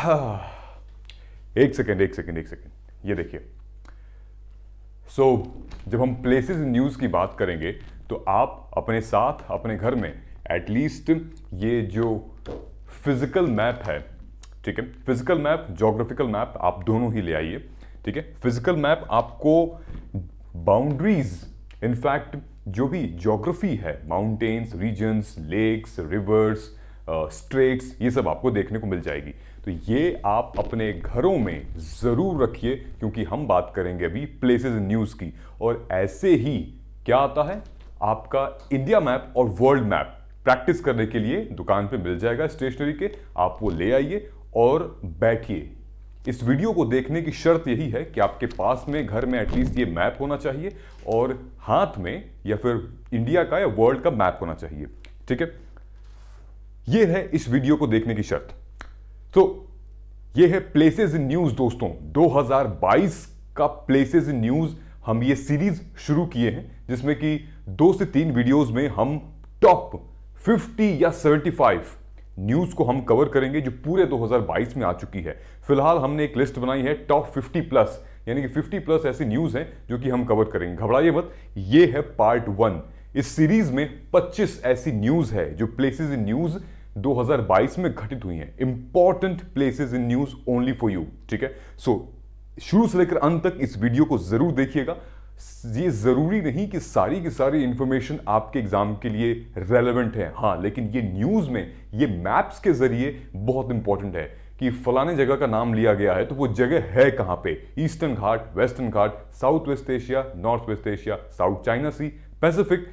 एक सेकेंड एक सेकेंड एक सेकेंड ये देखिए सो so, जब हम प्लेसेस न्यूज़ की बात करेंगे तो आप अपने साथ अपने घर में एटलीस्ट ये जो फिजिकल मैप है ठीक है फिजिकल मैप जोग्राफिकल मैप आप दोनों ही ले आइए ठीक है फिजिकल मैप आपको बाउंड्रीज इनफैक्ट जो भी जोग्राफी है mountains regions lakes rivers straits ये सब आपको देखने को मिल जाएगी तो ये आप अपने घरों में ज़रूर रखिए क्योंकि हम बात करेंगे अभी प्लेसेस न्यूज़ की और ऐसे ही क्या आता है आपका इंडिया मैप और वर्ल्ड मैप प्रैक्टिस करने के लिए दुकान पे मिल जाएगा स्टेशनरी के आप वो ले आइए और बैठिए इस वीडियो को देखने की शर्त यही है कि आपके पास में घर में एटलीस्ट ये मैप होना चाहिए और हाथ में या फिर इंडिया का या वर्ल्ड का मैप होना चाहिए ठीक है ये है इस वीडियो को देखने की शर्त तो ये है प्लेसेस इन न्यूज दोस्तों 2022 का प्लेसेस इन न्यूज हम ये सीरीज शुरू किए हैं जिसमें कि दो से तीन वीडियोस में हम टॉप 50 या 75 न्यूज को हम कवर करेंगे जो पूरे 2022 में आ चुकी है फिलहाल हमने एक लिस्ट बनाई है टॉप 50 प्लस यानी कि 50 प्लस ऐसी न्यूज हैं जो कि हम कवर करेंगे घबराइए मत ये है पार्ट वन इस सीरीज में 25 ऐसी न्यूज है जो प्लेसेस इन न्यूज़ 2022 में घटित हुई हैं important places in news only for you ठीक है सो शुरू से लेकर अंत तक इस वीडियो को जरूर देखिएगा ये ज़रूरी नहीं कि सारी की सारी इंफॉर्मेशन आपके एग्जाम के लिए रेलेवेंट है हाँ लेकिन ये न्यूज़ में ये मैप्स के ज़रिए बहुत इंपॉर्टेंट है कि फलाने जगह का नाम लिया गया है तो वो जगह है कहां पे eastern Ghat western Ghat south west Asia north west Asia south China sea Pacific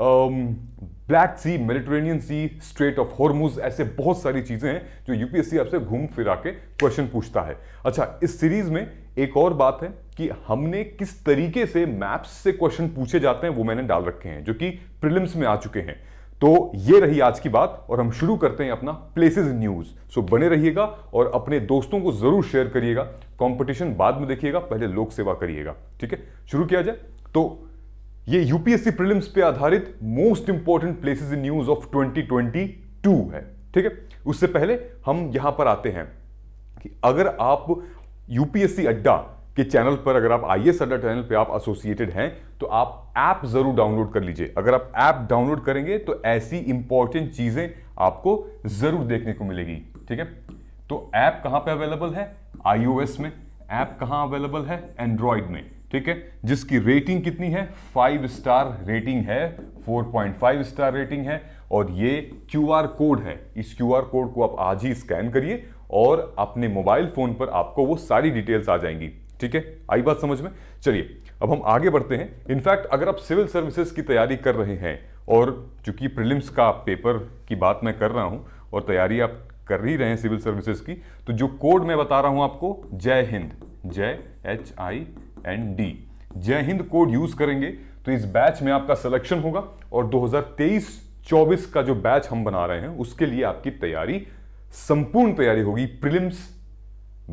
black sea Mediterranean sea strait of Hormuz ऐसे बहुत सारी चीज़ें हैं जो यूपीएससी आपसे घूम फिरा के क्वेश्चन पूछता है अच्छा इस सीरीज में एक और बात है कि हमने किस तरीके से मैप्स से क्वेश्चन पूछे जाते हैं वो मैंने डाल रखे हैं जो कि प्रिलिम्स में आ चुके हैं तो ये रही आज की बात और हम शुरू करते हैं अपना प्लेसेस न्यूज सो बने रहिएगा और अपने दोस्तों को जरूर शेयर करिएगा कंपटीशन बाद में देखिएगा पहले लोक सेवा करिएगा ठीक है शुरू किया जाए तो ये यूपीएससी प्रीलिम्स पे आधारित most important places in news of 2022 है ठीक है उससे पहले हम यहां पर आते हैं कि अगर आप यूपीएससी अड्डा के चैनल पर अगर आप आई एस अड्डा चैनल पर आप एसोसिएटेड हैं तो आप ऐप जरूर डाउनलोड कर लीजिए अगर आप ऐप डाउनलोड करेंगे तो ऐसी इंपॉर्टेंट चीजें आपको जरूर देखने को मिलेगी ठीक है तो ऐप कहां पे अवेलेबल है आईओएस में ऐप कहां अवेलेबल है एंड्रॉयड में ठीक है जिसकी रेटिंग कितनी है फाइव स्टार रेटिंग है 4.5 स्टार रेटिंग है और ये क्यूआर कोड है इस क्यूआर कोड को आप आज ही स्कैन करिए और अपने मोबाइल फोन पर आपको वो सारी डिटेल्स आ जाएंगी ठीक है आई बात समझ में चलिए अब हम आगे बढ़ते हैं इनफैक्ट अगर आप सिविल सर्विसेज की तैयारी कर रहे हैं और चूंकि प्रिलिम्स का पेपर की बात मैं कर रहा हूं और तैयारी आप कर ही रहे हैं सिविल सर्विसेज की तो जो कोड मैं बता रहा हूं आपको जय हिंद जय एच आई एंड डी जय हिंद कोड यूज करेंगे तो इस बैच में आपका सिलेक्शन होगा और 2023-24 का जो बैच हम बना रहे हैं उसके लिए आपकी तैयारी संपूर्ण तैयारी होगी prelims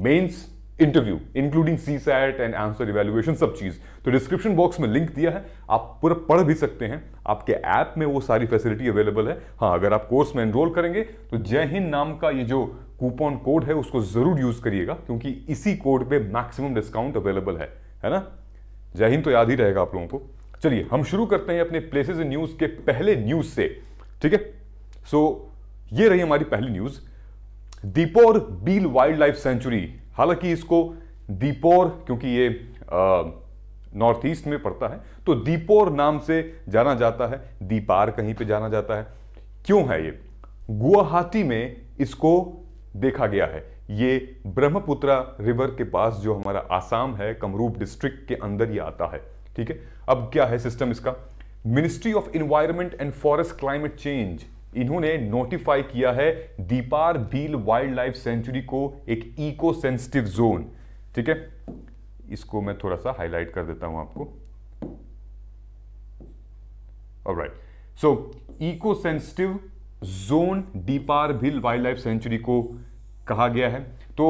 mains interview including C SAT and answer evaluation सब चीज तो डिस्क्रिप्शन बॉक्स में लिंक दिया है आप पूरा पढ़ भी सकते हैं आपके ऐप में वो सारी फैसिलिटी अवेलेबल है हाँ अगर आप कोर्स में एनरोल करेंगे तो जय हिंद नाम का ये जो कूपन कोड है उसको जरूर यूज करिएगा क्योंकि इसी कोड पे मैक्सिमम डिस्काउंट अवेलेबल है है ना जय हिंद तो याद ही रहेगा आप लोगों को चलिए हम शुरू करते हैं अपने प्लेसेस इन न्यूज़ के पहले न्यूज़ से ठीक है सो ये रही हमारी पहली news Deepor Beel wildlife sanctuary हालांकि इसको दीपोर क्योंकि ये नॉर्थ ईस्ट में पड़ता है तो दीपोर नाम से जाना जाता है दीपार कहीं पे जाना जाता है क्यों है ये गुवाहाटी में इसको देखा गया है ये ब्रह्मपुत्रा रिवर के पास जो हमारा आसाम है कमरूप डिस्ट्रिक्ट के अंदर ही आता है ठीक है अब क्या है सिस्टम इसका ministry of environment and forest climate change इन्होंने नोटिफाई किया है Deepor Beel wildlife sanctuary को एक इको सेंसिटिव जोन ठीक है इसको मैं थोड़ा सा हाईलाइट कर देता हूं आपको right so eco sensitive zone Deepor Beel wildlife sanctuary को कहा गया है तो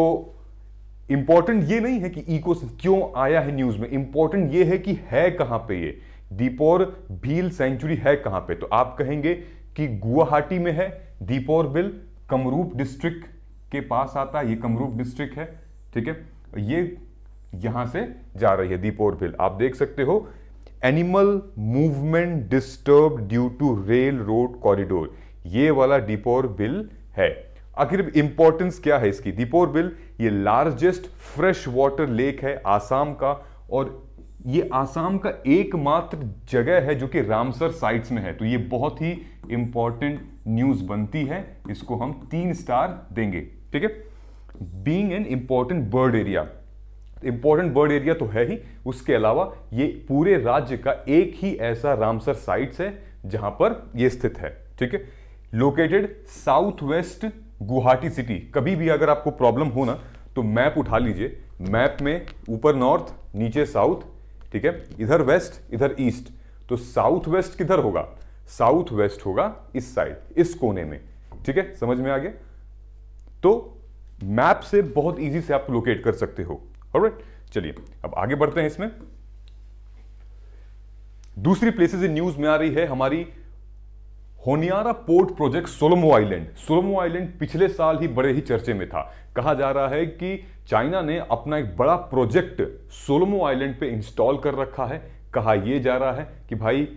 इंपॉर्टेंट ये नहीं है कि इको क्यों आया है न्यूज में इंपॉर्टेंट ये है कि है कहां पे ये दीपोर भील सेंचुरी है कहां पे तो आप कहेंगे कि गुवाहाटी में है दीपोर बिल कमरूप डिस्ट्रिक्ट के पास आता है ये कमरूप डिस्ट्रिक्ट है ठीक है ये यहां से जा रही है दीपोर बिल आप देख सकते हो animal movement disturb due to rail road corridor ये वाला डिपोर बिल है आखिर इंपॉर्टेंस क्या है इसकी दीपोर बिल ये लार्जेस्ट फ्रेश वाटर लेक है आसाम का और ये आसाम का एकमात्र जगह है जो कि रामसर साइट्स में है तो ये बहुत ही इंपॉर्टेंट न्यूज बनती है इसको हम तीन स्टार देंगे ठीक है being an important bird area important bird area तो है ही उसके अलावा ये पूरे राज्य का एक ही ऐसा रामसर साइट्स है जहां पर ये स्थित है ठीक है located south west Guwahati city कभी भी अगर आपको प्रॉब्लम हो ना तो मैप उठा लीजिए मैप में ऊपर नॉर्थ नीचे साउथ ठीक है इधर वेस्ट इधर ईस्ट तो साउथ वेस्ट किधर होगा साउथ वेस्ट होगा इस साइड इस कोने में ठीक है समझ में आ गया तो मैप से बहुत इजी से आप लोकेट कर सकते हो ऑलराइट चलिए अब आगे बढ़ते हैं इसमें दूसरी प्लेसेस इन न्यूज में आ रही है हमारी Honiara port project Solomon island Solomon island पिछले साल ही बड़े ही चर्चे में था कहा जा रहा है कि चाइना ने अपना एक बड़ा प्रोजेक्ट सोलमो आइलैंड पे इंस्टॉल कर रखा है कहा यह जा रहा है कि भाई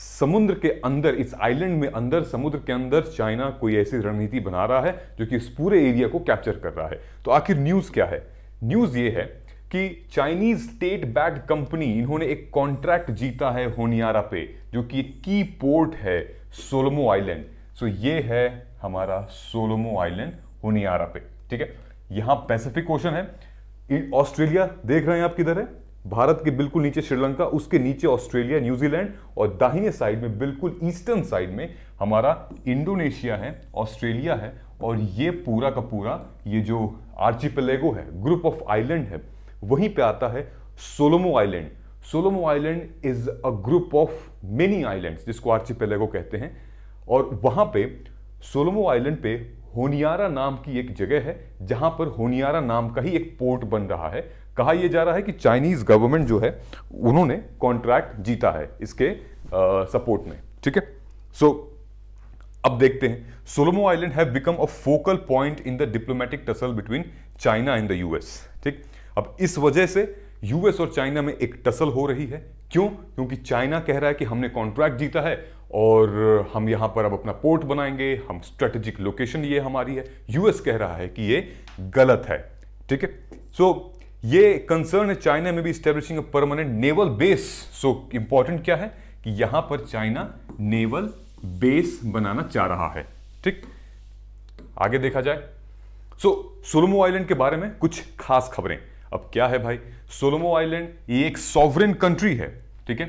समुद्र के अंदर इस आइलैंड में अंदर समुद्र के अंदर चाइना कोई ऐसी रणनीति बना रहा है जो कि इस पूरे एरिया को कैप्चर कर रहा है तो आखिर न्यूज़ क्या है न्यूज़ ये है कि चाइनीज स्टेट बैड कंपनी इन्होंने एक कॉन्ट्रैक्ट जीता है होनियारा पे जो कि की पोर्ट है सोलोमो आइलैंड सो ये है हमारा सोलोमो आइलैंड होनियारा पे ठीक है यहां पैसिफिक ओशन है ऑस्ट्रेलिया देख रहे हैं आप किधर है भारत के बिल्कुल नीचे श्रीलंका उसके नीचे ऑस्ट्रेलिया न्यूजीलैंड और दाहिने साइड में बिल्कुल ईस्टर्न साइड में हमारा इंडोनेशिया है ऑस्ट्रेलिया है और ये पूरा का पूरा ये जो आर्चिपेलेगो है ग्रुप ऑफ आइलैंड है वहीं पे आता है Solomon island Solomon island is a group of many islands जिसको आर्ची पेलेगो कहते हैं और वहां पे सोलोमो आइलैंड पे होनियारा नाम की एक जगह है जहां पर होनियारा नाम का ही एक पोर्ट बन रहा है कहा यह जा रहा है कि चाइनीज गवर्नमेंट जो है उन्होंने कॉन्ट्रैक्ट जीता है इसके सपोर्ट में ठीक है सो अब देखते हैं Solomon island have become a focal point in the diplomatic tussle between China and the US ठीक अब इस वजह से यूएस और चाइना में एक टसल हो रही है क्यों क्योंकि चाइना कह रहा है कि हमने कॉन्ट्रैक्ट जीता है और हम यहां पर अब अपना पोर्ट बनाएंगे हम स्ट्रेटेजिक लोकेशन ये हमारी है यूएस कह रहा है कि ये गलत है ठीक है सो ये कंसर्न है चाइना में भी establishing a permanent naval base so important क्या है कि यहां पर चाइना नेवल बेस बनाना चाह रहा है ठीक आगे देखा जाए सो so, सोलमो आइलैंड के बारे में कुछ खास खबरें अब क्या है भाई सोलोमो आइलैंड ये एक सॉवरेन कंट्री है ठीक है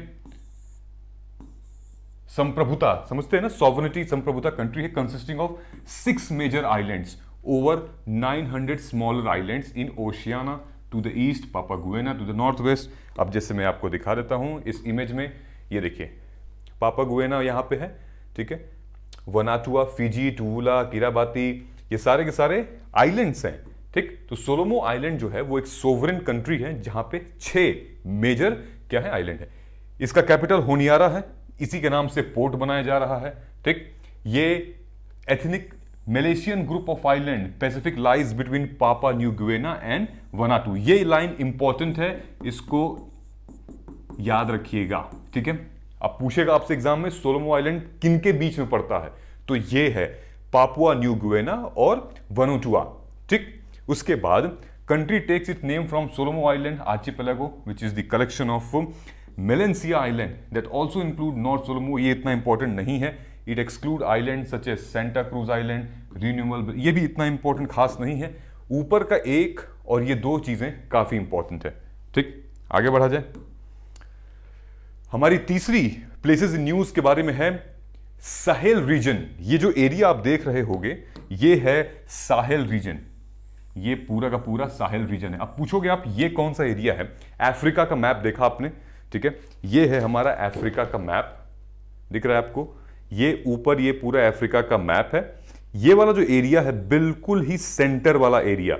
संप्रभुता समझते हैं ना सॉवरिटी संप्रभुता कंट्री है consisting of six major islands over 900 in Oceania to the east Papua Guinea to the north west अब जैसे मैं आपको दिखा देता हूं इस इमेज में ये देखिए पापागुएना यहां पे है ठीक है वनाटुआ फिजी टूला किराबाती ये सारे के सारे आइलैंड्स हैं ठीक तो सोलोमो आइलैंड जो है वो एक सोवरेन कंट्री है जहां पे छह मेजर क्या है आइलैंड है इसका कैपिटल होनियारा है इसी के नाम से पोर्ट बनाया जा रहा है ठीक ये ethnic Malaysian group of island Pacific lies between Papua New Guinea and Vanuatu ये लाइन इंपॉर्टेंट है इसको याद रखिएगा ठीक है अब पूछेगा आपसे एग्जाम में सोलोमो आइलैंड किन के बीच में पड़ता है तो ये है पापुआ न्यू गुएना और वनुटुआ ठीक उसके बाद country takes it name from Solomon island archipelago which is the collection of Melanesia island that also include north Solomon ये इतना इंपॉर्टेंट नहीं है it exclude island such as Santa Cruz island renewable ये भी इतना इंपॉर्टेंट खास नहीं है ऊपर का एक और ये दो चीज़ें काफ़ी इंपॉर्टेंट है ठीक आगे बढ़ा जाए हमारी तीसरी प्लेसेस इन न्यूज़ के बारे में है साहेल रीजन ये जो एरिया आप देख रहे होगे ये है साहेल रीजन ये पूरा का पूरा साहिल रीजन है अब पूछोगे आप ये कौन सा एरिया है अफ्रीका का मैप देखा आपने ठीक है ये है हमारा अफ्रीका का मैप दिख रहा है आपको ये ऊपर ये पूरा अफ्रीका का मैप है ये वाला जो एरिया है बिल्कुल ही सेंटर वाला एरिया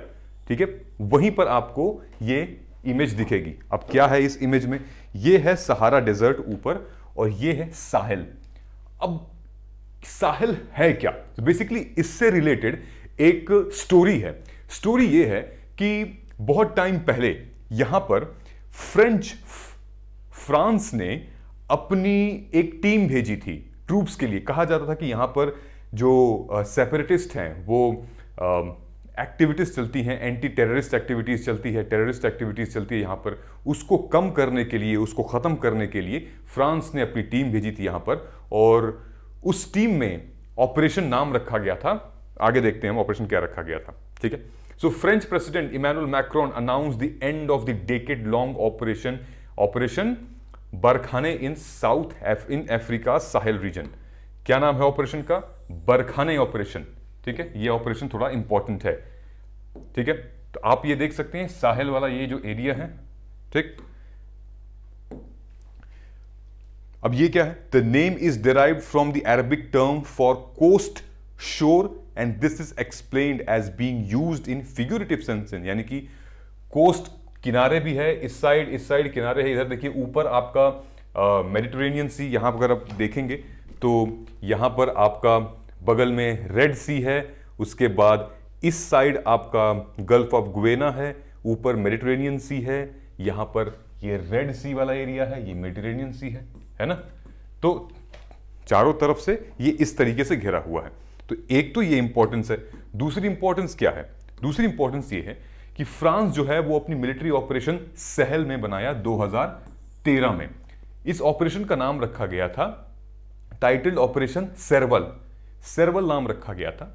ठीक है वहीं पर आपको ये इमेज दिखेगी अब क्या है इस इमेज में ये है सहारा डेजर्ट ऊपर और ये है साहिल अब साहिल है क्या बेसिकली तो इससे रिलेटेड एक स्टोरी है स्टोरी ये है कि बहुत टाइम पहले यहां पर फ्रेंच फ्रांस ने अपनी एक टीम भेजी थी ट्रूप्स के लिए कहा जाता था कि यहां पर जो सेपरेटिस्ट हैं वो एक्टिविटीज़ चलती हैं एंटी टेररिस्ट एक्टिविटीज़ चलती है टेररिस्ट एक्टिविटीज़ चलती है यहां पर उसको कम करने के लिए उसको ख़त्म करने के लिए फ्रांस ने अपनी टीम भेजी थी यहां पर और उस टीम में ऑपरेशन नाम रखा गया था आगे देखते हैं हम ऑपरेशन क्या रखा गया था ठीक है So French President Emmanuel Macron announced the end of the decade-long operation Operation Barkhane in South Af in Africa Sahel region. क्या नाम है ऑपरेशन का बरखाने ऑपरेशन ठीक है ये ऑपरेशन थोड़ा इंपॉर्टेंट है ठीक है तो आप ये देख सकते हैं साहिल वाला ये जो एरिया है ठीक अब ये क्या है the name is derive from the Arabic term for coast shore and this is explained as being use in figurative sense यानी कि कोस्ट किनारे भी है इस साइड इस साइड किनारे है इधर देखिए ऊपर आपका मेडिटेरेनियन सी यहाँ अगर आप देखेंगे तो यहाँ पर आपका बगल में रेड सी है उसके बाद इस साइड आपका गल्फ ऑफ गुवेना है ऊपर मेडिटेरेनियन सी है यहाँ पर ये रेड सी वाला एरिया है ये मेडिटेरेनियन सी है है ना तो चारों तरफ से ये इस तरीके से घिरा हुआ है तो एक तो ये इंपॉर्टेंस है दूसरी इंपॉर्टेंस क्या है दूसरी इंपॉर्टेंस ये है कि फ्रांस जो है वो अपनी मिलिट्री ऑपरेशन सहल में बनाया 2013 में इस ऑपरेशन का नाम रखा गया था टाइटल ऑपरेशन सेरवल सेरवल नाम रखा गया था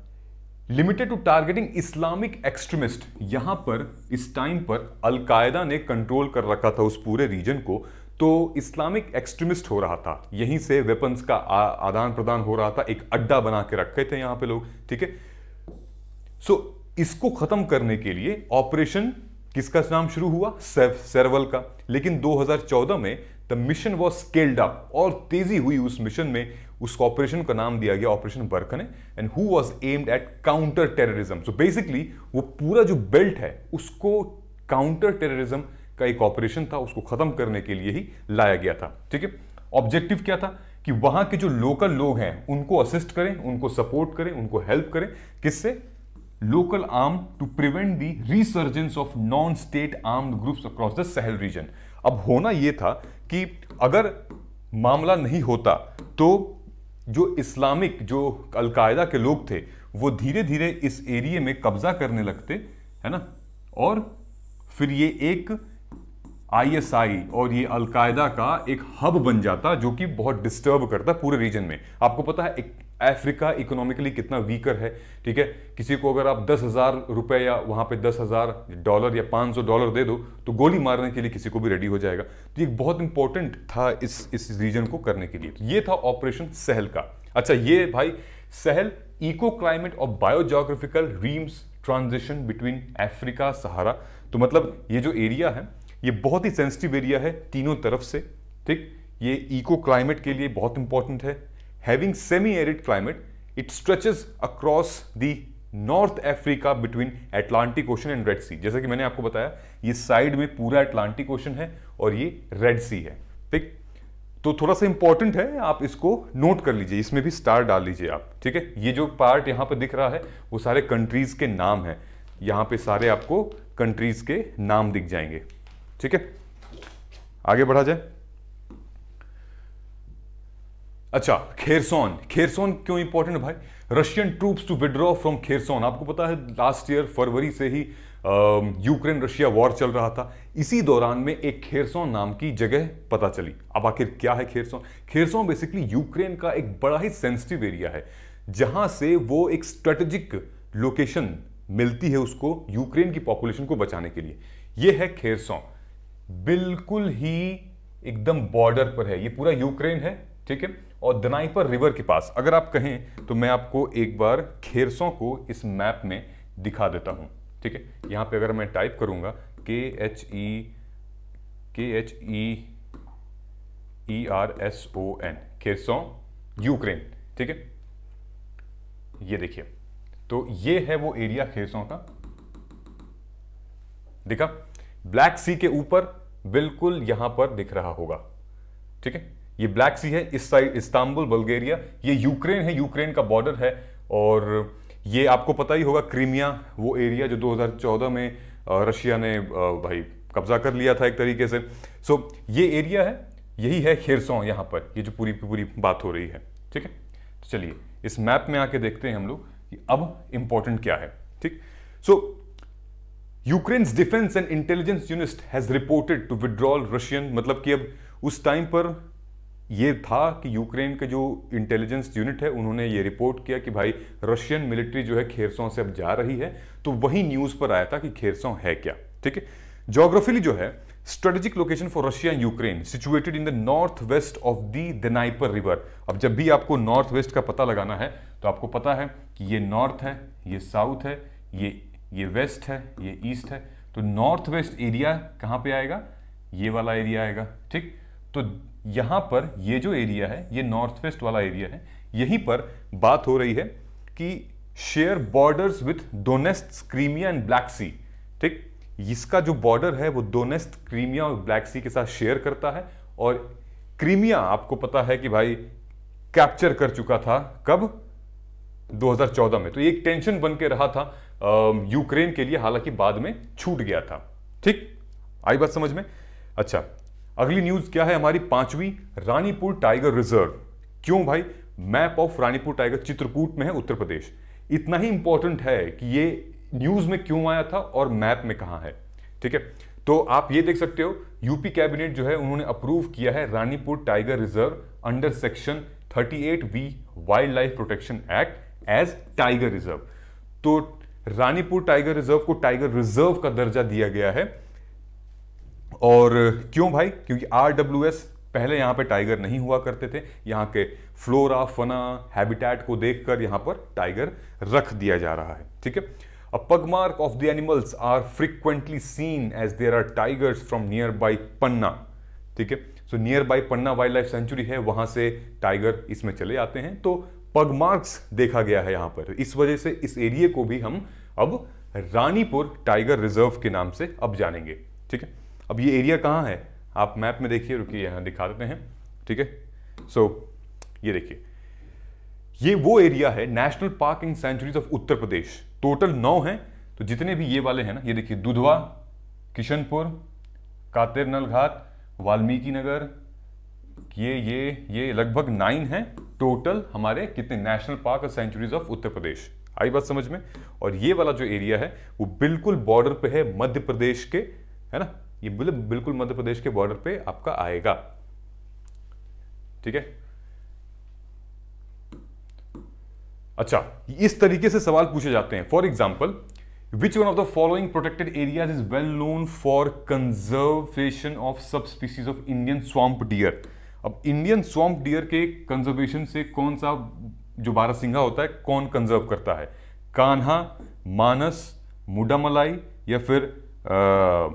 limited to targeting Islamic extremist यहां पर इस टाइम पर अलकायदा ने कंट्रोल कर रखा था उस पूरे रीजन को तो इस्लामिक एक्सट्रीमिस्ट हो रहा था यहीं से वेपन्स का आदान प्रदान हो रहा था एक अड्डा बना के रखे थे यहां पे लोग ठीक है सो इसको खत्म करने के लिए ऑपरेशन किसका नाम शुरू हुआ सेफ सेरवल का लेकिन 2014 में the mission was scaled up और तेजी हुई उस मिशन में उस ऑपरेशन का नाम दिया गया operation Barkhane and who was aimed at counter terrorism so basically वो पूरा जो बेल्ट है उसको काउंटर टेररिज्म का एक ऑपरेशन था उसको खत्म करने के लिए ही लाया गया था ठीक है ऑब्जेक्टिव क्या था कि वहां के जो लोकल लोग हैं उनको असिस्ट करें उनको सपोर्ट करें उनको हेल्प करें किससे local arm to prevent the resurgence of non state arm groups across the Sahel region अब होना यह था कि अगर मामला नहीं होता तो जो इस्लामिक जो अलकायदा के लोग थे वो धीरे धीरे इस एरिए में कब्जा करने लगते है ना और फिर ये एक आईएसआई और ये अलकायदा का एक हब बन जाता जो कि बहुत डिस्टर्ब करता पूरे रीजन में आपको पता है अफ्रीका इकोनॉमिकली कितना वीकर है ठीक है किसी को अगर आप दस हज़ार रुपये या वहाँ पे दस हज़ार डॉलर या पाँच सौ डॉलर दे दो तो गोली मारने के लिए किसी को भी रेडी हो जाएगा तो ये बहुत इंपॉर्टेंट था इस इस रीजन को करने के लिए ये था ऑपरेशन सहल का अच्छा ये भाई सहल इको क्लाइमेट और biogeographical realms transition between Africa Sahara तो मतलब ये जो एरिया है ये बहुत ही सेंसिटिव एरिया है तीनों तरफ से ठीक ये इको क्लाइमेट के लिए बहुत इंपॉर्टेंट है having semi arid climate it stretches across the north Africa between Atlantic ocean and Red Sea जैसा कि मैंने आपको बताया ये साइड में पूरा एटलांटिक ओशन है और ये रेड सी है ठीक तो थोड़ा सा इंपॉर्टेंट है आप इसको नोट कर लीजिए इसमें भी स्टार डाल लीजिए आप ठीक है ये जो पार्ट यहां पर दिख रहा है वो सारे कंट्रीज के नाम है यहां पे सारे आपको कंट्रीज के नाम दिख जाएंगे ठीक है आगे बढ़ा जाए अच्छा खेरसोन खेरसोन क्यों इंपॉर्टेंट भाई Russian troops to withdraw from Kherson आपको पता है लास्ट ईयर फरवरी से ही यूक्रेन रशिया वॉर चल रहा था इसी दौरान में एक खेरसोन नाम की जगह पता चली अब आखिर क्या है खेरसोन खेरसोन बेसिकली यूक्रेन का एक बड़ा ही सेंसिटिव एरिया है जहां से वो एक स्ट्रेटेजिक लोकेशन मिलती है उसको यूक्रेन की पॉपुलेशन को बचाने के लिए यह है खेरसोन बिल्कुल ही एकदम बॉर्डर पर है ये पूरा यूक्रेन है ठीक है और दनाइपर रिवर के पास अगर आप कहें तो मैं आपको एक बार खेरसों को इस मैप में दिखा देता हूं ठीक है यहां पे अगर मैं टाइप करूंगा के H E K H E E R S O N Kherson Ukraine ठीक है ये देखिए तो ये है वो एरिया खेरसों का दिखा ब्लैक सी के ऊपर बिल्कुल यहां पर दिख रहा होगा ठीक है ये ब्लैक सी है इस साइड इस्तांबुल बल्गेरिया ये यूक्रेन है यूक्रेन का बॉर्डर है और ये आपको पता ही होगा क्रीमिया वो एरिया जो 2014 में रशिया ने भाई कब्जा कर लिया था एक तरीके से सो so, ये एरिया है यही है खेरसों यहाँ पर ये जो पूरी पूरी बात हो रही है ठीक है तो चलिए इस मैप में आके देखते हैं हम लोग कि अब इम्पोर्टेंट क्या है ठीक so so, Ukraine's defence and intelligence unit has reported to withdrawal Russian मतलब कि अब उस टाइम पर यह था कि यूक्रेन के जो इंटेलिजेंस यूनिट है उन्होंने ये रिपोर्ट किया कि भाई रशियन मिलिट्री जो है खेरसों से अब जा रही है तो वही न्यूज़ पर आया था कि खेरसों है क्या ठीक है जोग्राफिली जो है strategic location for Russia Ukraine situated in the north west of the Dnieper river अब जब भी आपको नॉर्थ वेस्ट का पता लगाना है तो आपको पता है कि ये नॉर्थ है ये साउथ है ये ये वेस्ट है ये ईस्ट है तो नॉर्थ वेस्ट एरिया कहां पे आएगा ये वाला एरिया आएगा ठीक तो यहां पर ये जो एरिया है ये नॉर्थ वेस्ट वाला एरिया है यहीं पर बात हो रही है कि share borders with Donetsk Crimea and Black Sea ठीक इसका जो बॉर्डर है वो डोनेस्ट क्रीमिया और ब्लैक सी के साथ शेयर करता है और क्रीमिया आपको पता है कि भाई कैप्चर कर चुका था कब 2014 में तो एक टेंशन बन के रहा था यूक्रेन के लिए हालांकि बाद में छूट गया था ठीक आई बात समझ में अच्छा अगली न्यूज क्या है हमारी पांचवी रानीपुर टाइगर रिजर्व क्यों भाई map of Ranipur tiger Chitrakoot में है उत्तर प्रदेश इतना ही इंपॉर्टेंट है कि ये न्यूज में क्यों आया था और मैप में कहा है ठीक है तो आप ये देख सकते हो यूपी कैबिनेट जो है उन्होंने अप्रूव किया है Ranipur tiger reserve under section 38 V wildlife protection act as tiger reserve तो रानीपुर टाइगर रिजर्व को टाइगर रिजर्व का दर्जा दिया गया है और क्यों भाई क्योंकि आर पहले यहां पे टाइगर नहीं हुआ करते थे यहां के फ्लोरा फना हैबिटेट को देखकर यहां पर टाइगर रख दिया जा रहा है ठीक है pugmark of the animals are frequently seen as there are tiger from nearby Panna ठीक है so nearby Panna wildlife sanctuary है वहां से टाइगर इसमें चले आते हैं तो पग मार्क्स देखा गया है यहां पर इस वजह से इस एरिया को भी हम अब रानीपुर टाइगर रिजर्व के नाम से अब जानेंगे ठीक है अब ये एरिया कहां है आप मैप में देखिए रुकिए यहां दिखा देते हैं ठीक है सो so, ये देखिए ये वो एरिया है national park and sanctuaries of Uttar Pradesh total नौ हैं तो जितने भी ये वाले हैं ना ये देखिए दुधवा किशनपुर कातेरनल घाट वाल्मीकि नगर ये ये ये लगभग नाइन हैं टोटल हमारे कितने नेशनल पार्क और सेंचुरीज ऑफ उत्तर प्रदेश आई बात समझ में और ये वाला जो एरिया है वो बिल्कुल बॉर्डर पे है मध्य प्रदेश के है ना ये बिल्कुल मध्य प्रदेश के बॉर्डर पे आपका आएगा ठीक है अच्छा इस तरीके से सवाल पूछे जाते हैं for example which one of the following protected areas is well known for conservation of sub species of Indian swamp deer अब इंडियन स्वम्प डियर के कंजर्वेशन से कौन सा जो बारासिंघा होता है कौन कंजर्व करता है कान्हा मानस मुडामलाई या फिर आ,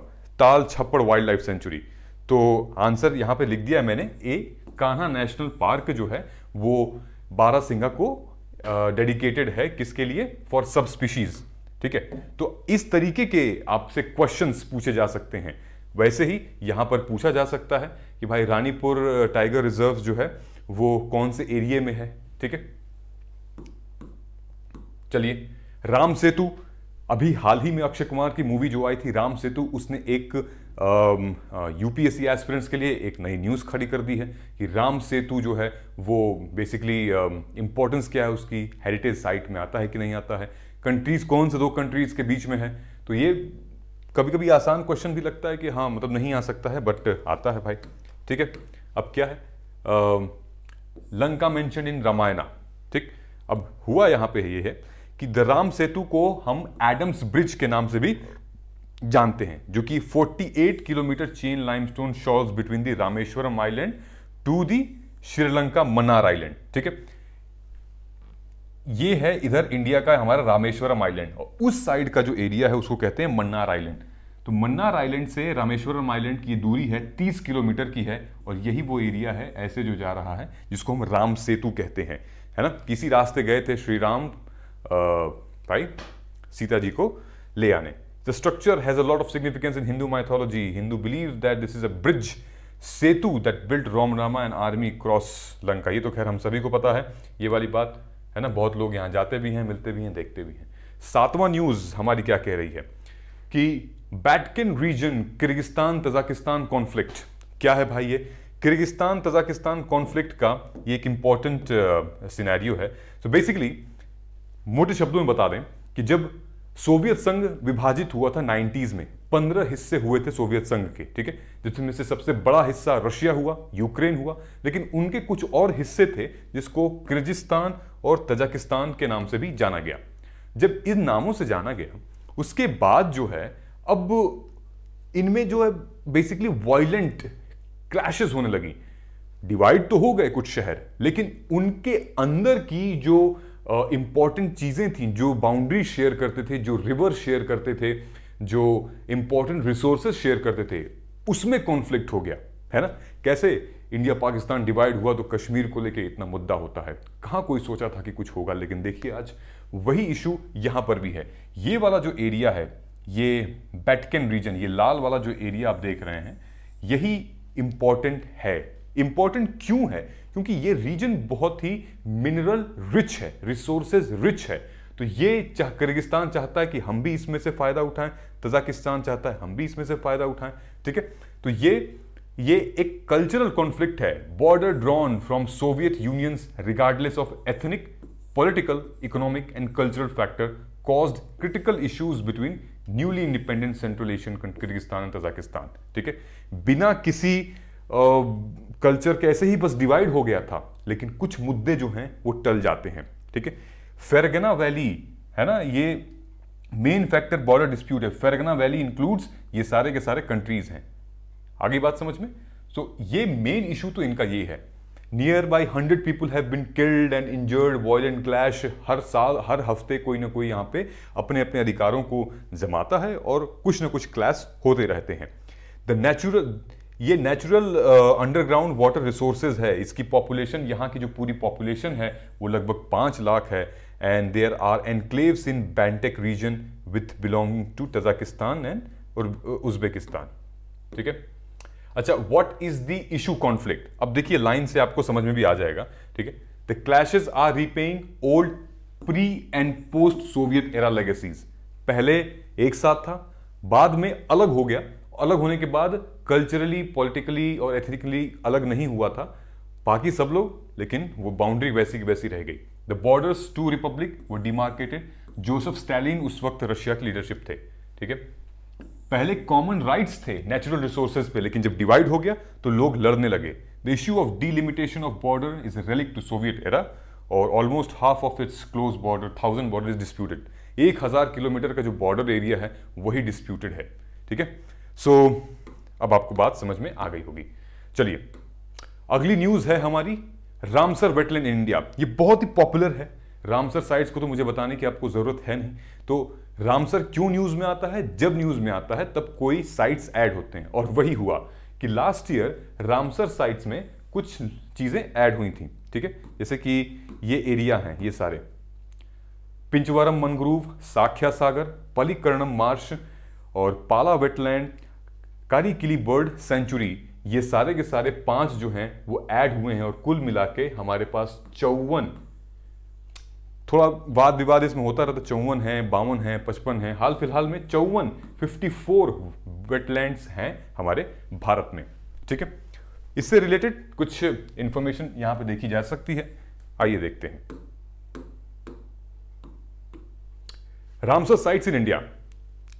Tal Chhapar wildlife sanctuary तो आंसर यहाँ पे लिख दिया है मैंने ए कान्हा नेशनल पार्क जो है वो बारहसिंघा को डेडिकेटेड है किसके लिए फॉर सब स्पीशीज ठीक है तो इस तरीके के आपसे क्वेश्चंस पूछे जा सकते हैं वैसे ही यहाँ पर पूछा जा सकता है कि भाई रानीपुर टाइगर रिजर्व जो है वो कौन से एरिए में है ठीक है चलिए राम सेतु अभी हाल ही में अक्षय कुमार की मूवी जो आई थी राम सेतु उसने एक यूपीएससी एस्पिरेंट्स के लिए एक नई न्यूज़ खड़ी कर दी है कि राम सेतु जो है वो बेसिकली इम्पोर्टेंस क्या है उसकी हेरिटेज साइट में आता है कि नहीं आता है कंट्रीज़ कौन से दो कंट्रीज़ के बीच में है तो ये कभी कभी आसान क्वेश्चन भी लगता है कि हाँ मतलब नहीं आ सकता है बट आता है भाई ठीक है अब क्या है आ, लंका मेंशन इन रामायणा ठीक अब हुआ यहां पे ये है कि द राम सेतु को हम एडम्स ब्रिज के नाम से भी जानते हैं जो कि 48 kilometre chain limestone shoals between the Rameswaram island to the Sri Lanka Mannar island ठीक है ये है इधर इंडिया का हमारा रामेश्वरम आइलैंड और उस साइड का जो एरिया है उसको कहते हैं मन्नार आइलैंड तो मन्नार आइलैंड से रामेश्वरम आइलैंड की दूरी है 30 किलोमीटर की है और यही वो एरिया है ऐसे जो जा रहा है जिसको हम राम सेतु कहते हैं है ना किसी रास्ते गए थे श्री राम भाई सीता जी को ले आने the structure has a lot of significance in Hindu mythology Hindu believe that this is a bridge setu that built रोम Rama and army cross Lanka ये तो खैर हम सभी को पता है ये वाली बात है ना बहुत लोग यहाँ जाते भी हैं मिलते भी हैं देखते भी हैं सातवां न्यूज़ हमारी क्या कह रही है कि Batken region Kyrgyzstan Tajikistan conflict क्या है भाई ये किर्गिस्तान तजाकिस्तान कॉन्फ्लिक्ट का ये एक इंपॉर्टेंट सिनेरियो है सो so बेसिकली मोटे शब्दों में बता दें कि जब सोवियत संघ विभाजित हुआ था 90s में पंद्रह हिस्से हुए थे सोवियत संघ के ठीक है जिसमें से सबसे बड़ा हिस्सा रशिया हुआ यूक्रेन हुआ लेकिन उनके कुछ और हिस्से थे जिसको किर्गिस्तान और तजाकिस्तान के नाम से भी जाना गया जब इन नामों से जाना गया उसके बाद जो है अब इनमें जो है बेसिकली वायलेंट क्लैशेस होने लगी डिवाइड तो हो गए कुछ शहर लेकिन उनके अंदर की जो इंपॉर्टेंट चीज़ें थी जो बाउंड्री शेयर करते थे जो रिवर शेयर करते थे जो इंपॉर्टेंट रिसोर्सेज शेयर करते थे उसमें कॉन्फ्लिक्ट हो गया है ना कैसे इंडिया पाकिस्तान डिवाइड हुआ तो कश्मीर को लेके इतना मुद्दा होता है कहां कोई सोचा था कि कुछ होगा लेकिन देखिए आज वही इशू यहां पर भी है ये वाला जो एरिया है ये बैटकन रीजन ये लाल वाला जो एरिया आप देख रहे हैं यही इंपॉर्टेंट है इंपॉर्टेंट क्यों है क्योंकि ये रीजन बहुत ही मिनरल रिच है रिसोर्सेज रिच है तो ये चाह किर्गिस्तान चाहता है कि हम भी इसमें से फ़ायदा उठाएं तजाकिस्तान चाहता है हम भी इसमें से फ़ायदा उठाएं ठीक है तो ये ये एक कल्चरल कॉन्फ्लिक्ट है border drawn from Soviet unions regardless of ethnic political economic and cultural factor caused critical issues between newly independent central Asian Kyrgyzstan and Tajikistan ठीक है बिना किसी कल्चर के ऐसे ही बस डिवाइड हो गया था लेकिन कुछ मुद्दे जो हैं वो टल जाते हैं ठीक है फेरगना वैली है ना ये मेन फैक्टर बॉर्डर डिस्प्यूट है फेरगना वैली इंक्लूड्स ये सारे के सारे कंट्रीज हैं आगे बात समझ में सो so, ये मेन इशू तो इनका ये है nearby hundred people have been killed and injured violent clash हर साल हर हफ्ते कोई ना कोई यहाँ पे अपने अपने अधिकारों को जमाता है और कुछ ना कुछ क्लैश होते रहते हैं द नेचुरल ये नेचुरल अंडरग्राउंड वाटर रिसोर्सेज है इसकी पॉपुलेशन यहाँ की जो पूरी पॉपुलेशन है वो लगभग पाँच लाख है and there are enclaves in Batken region with belonging to Tajikistan and Uzbekistan ठीक है अच्छा what is the issue conflict अब देखिए लाइन से आपको समझ में भी आ जाएगा ठीक है the clashes are repaying old pre and post Soviet era legacies पहले एक साथ था बाद में अलग हो गया अलग होने के बाद कल्चरली पॉलिटिकली और एथनिकली अलग नहीं हुआ था बाकी सब लोग लेकिन वो बाउंड्री वैसी की वैसी रह गई द बॉर्डर्स टू रिपब्लिक वो डिमार्केटेड जोसेफ स्टैलिन उस वक्त रशिया के लीडरशिप थे ठीक है पहले कॉमन राइट्स थे नेचुरल रिसोर्सेज पे लेकिन जब डिवाइड हो गया तो लोग लड़ने लगे the issue of delimitation of border is relic to Soviet era और almost half of its close border thousand border is disputed एक हज़ार किलोमीटर का जो बॉर्डर एरिया है वही डिस्प्यूटेड है ठीक है सो अब आपको बात समझ में आ गई होगी चलिए अगली न्यूज़ है हमारी रामसर वेटलैंड इंडिया ये बहुत ही पॉपुलर है रामसर साइट्स को तो मुझे बताने की आपको ज़रूरत है नहीं तो रामसर क्यों न्यूज में आता है जब न्यूज में आता है तब कोई साइट्स ऐड होते हैं और वही हुआ कि लास्ट ईयर रामसर साइट्स में कुछ चीजें ऐड हुई थी ठीक है जैसे कि ये एरिया हैं ये सारे पिंचवरम मनग्रूव साख्या सागर पलिकर्णम मार्श और पाला वेटलैंड कारीकिली बर्ड सेंचुरी ये सारे के सारे पांच जो हैं वो ऐड हुए हैं और कुल मिला के हमारे पास चौवन थोड़ा वाद विवाद इसमें होता रहता चौवन है बावन है पचपन है हाल फिलहाल में चौवन 54 वेटलैंड्स हैं हमारे भारत में ठीक है इससे रिलेटेड कुछ इंफॉर्मेशन यहां पे देखी जा सकती है आइए देखते हैं रामसर साइट्स इन इंडिया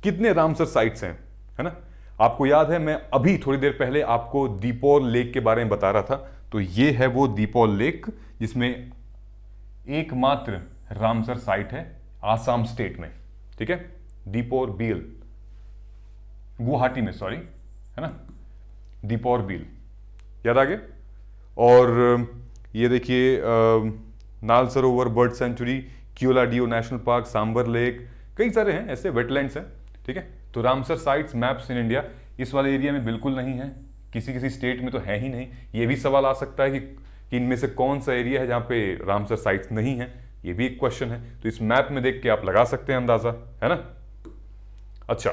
कितने रामसर साइट्स हैं है ना आपको याद है मैं अभी थोड़ी देर पहले आपको दीपोल लेक के बारे में बता रहा था तो ये है वो दीपोल लेक जिसमें एकमात्र रामसर साइट है आसाम स्टेट में ठीक है दीपोर बील गुवाहाटी में सॉरी है ना दीपोर बील याद आगे और ये देखिए Nal Sarovar bird sanctuary Keoladeo national park Sambhar lake कई सारे हैं ऐसे वेटलैंड्स हैं ठीक है तो Ramsar sites maps in India इस वाले एरिया में बिल्कुल नहीं है किसी किसी स्टेट में तो है ही नहीं ये भी सवाल आ सकता है कि, कि इनमें से कौन सा एरिया है जहाँ पे रामसर साइट्स नहीं है ये भी एक क्वेश्चन है तो इस मैप में देख के आप लगा सकते हैं अंदाजा है ना अच्छा